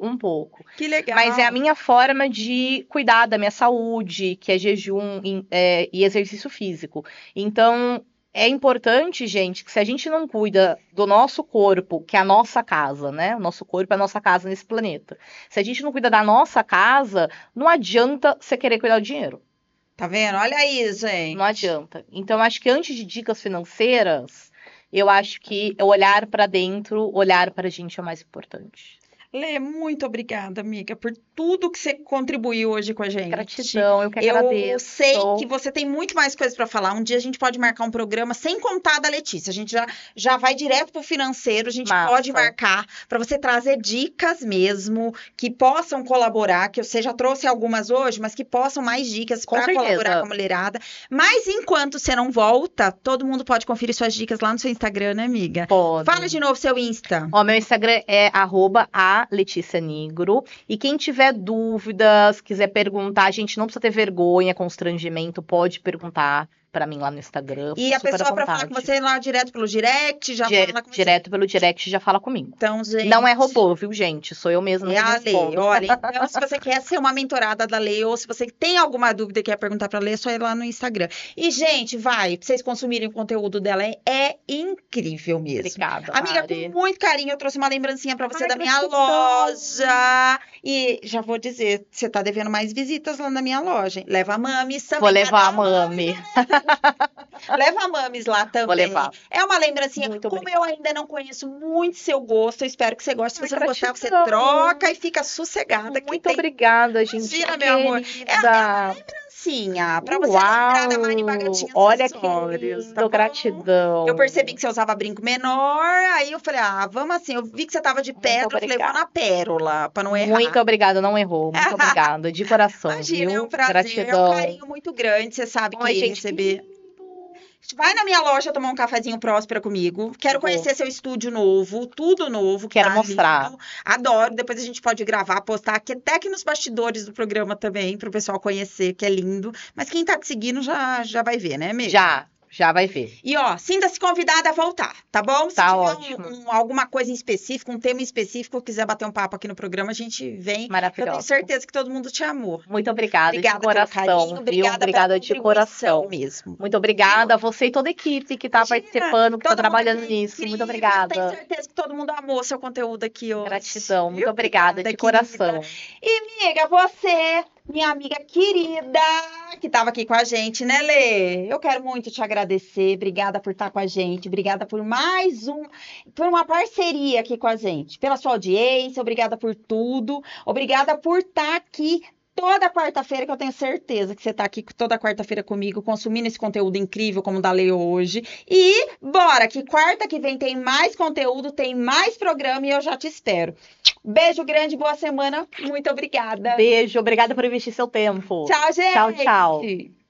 um pouco. Que legal! Mas é a minha forma de cuidar da minha saúde, que é jejum é, e exercício físico. Então, é importante, gente, que se a gente não cuida do nosso corpo, que é a nossa casa, né? O nosso corpo é a nossa casa nesse planeta. Se a gente não cuida da nossa casa, não adianta você querer cuidar do dinheiro. Tá vendo? Olha aí, gente. Não adianta. Então, acho que antes de dicas financeiras, eu acho que é olhar para dentro, olhar para a gente é mais importante. Lê, muito obrigada, amiga, por tudo que você contribuiu hoje com a gente. Gratidão, eu que agradeço. Eu sei que você tem muito mais coisas para falar. Um dia a gente pode marcar um programa sem contar da Letícia. A gente já, já vai direto pro financeiro, a gente Massa. pode marcar para você trazer dicas mesmo que possam colaborar, que você já trouxe algumas hoje, mas que possam mais dicas para colaborar com a mulherada. Mas enquanto você não volta, todo mundo pode conferir suas dicas lá no seu Instagram, né, amiga? Pode. Fala de novo seu Insta. Ó, meu Instagram é arroba a Letícia Nigro. E quem tiver dúvidas, quiser perguntar, a gente não precisa ter vergonha, constrangimento, pode perguntar para mim lá no Instagram. E a pessoa para falar com você lá direto pelo direct, já fala com Direto você. pelo direct já fala comigo. Então, gente. Não é robô, viu, gente? Sou eu mesma. É a Lei. Olha, então, se você quer ser uma mentorada da Lei ou se você tem alguma dúvida e quer perguntar pra Lei, é só ir lá no Instagram. E, gente, vai, pra vocês consumirem o conteúdo dela, é, é incrível mesmo. Obrigada. Amiga, com muito carinho, eu trouxe uma lembrancinha para você Ai, da minha loja. E já vou dizer, você tá devendo mais visitas lá na minha loja. Leva a mami, Vou levar a mami. *laughs* *laughs* Leva a Mames lá também. Vou levar. É uma lembrancinha. Muito Como obrigada. eu ainda não conheço muito seu gosto, eu espero que você goste. Se você gostar, você troca e fica sossegada. Muito obrigada, tem... gente. Imagina, meu amor. É, é Gracinha, pra você Uau, lembrar da Mari Bagatinha Olha que tá lindo, tá gratidão. Eu percebi que você usava brinco menor, aí eu falei, ah, vamos assim. Eu vi que você tava de pérola, eu falei, vou na pérola, pra não errar. Muito obrigada, não errou. Muito *laughs* obrigada, de coração, Imagina, viu? é um prazer, gratidão. é um carinho muito grande, você sabe Bom, que gente, receber... Vai na minha loja tomar um cafezinho próspera comigo. Quero conhecer seu estúdio novo, tudo novo. Quero tá mostrar. Lindo. Adoro. Depois a gente pode gravar, postar aqui, até aqui nos bastidores do programa também, para o pessoal conhecer, que é lindo. Mas quem está te seguindo já, já vai ver, né, mesmo? Já, já vai ver. E ó, sinta-se convidada a voltar, tá bom? Se tá tiver ótimo. Um, um, alguma coisa em específico, um tema específico, quiser bater um papo aqui no programa, a gente vem. Maravilhoso. Eu tenho certeza que todo mundo te amou. Muito obrigada, obrigada de coração. Carinho, obrigada, obrigada de coração mesmo. Muito obrigada a você e toda a equipe que tá Imagina, participando, que tá trabalhando nisso. muito obrigada. Eu tenho certeza que todo mundo amou seu conteúdo aqui hoje. Gratidão, muito obrigada, obrigada de coração. E, amiga, você minha amiga querida, que estava aqui com a gente, né, Lê? Eu quero muito te agradecer. Obrigada por estar tá com a gente. Obrigada por mais um, por uma parceria aqui com a gente. Pela sua audiência, obrigada por tudo. Obrigada por estar tá aqui toda quarta-feira, que eu tenho certeza que você está aqui toda quarta-feira comigo, consumindo esse conteúdo incrível como o da Lei hoje. E bora, que quarta que vem tem mais conteúdo, tem mais programa e eu já te espero. Beijo grande, boa semana, muito obrigada. Beijo, obrigada por investir seu tempo. Tchau, gente. Tchau, tchau.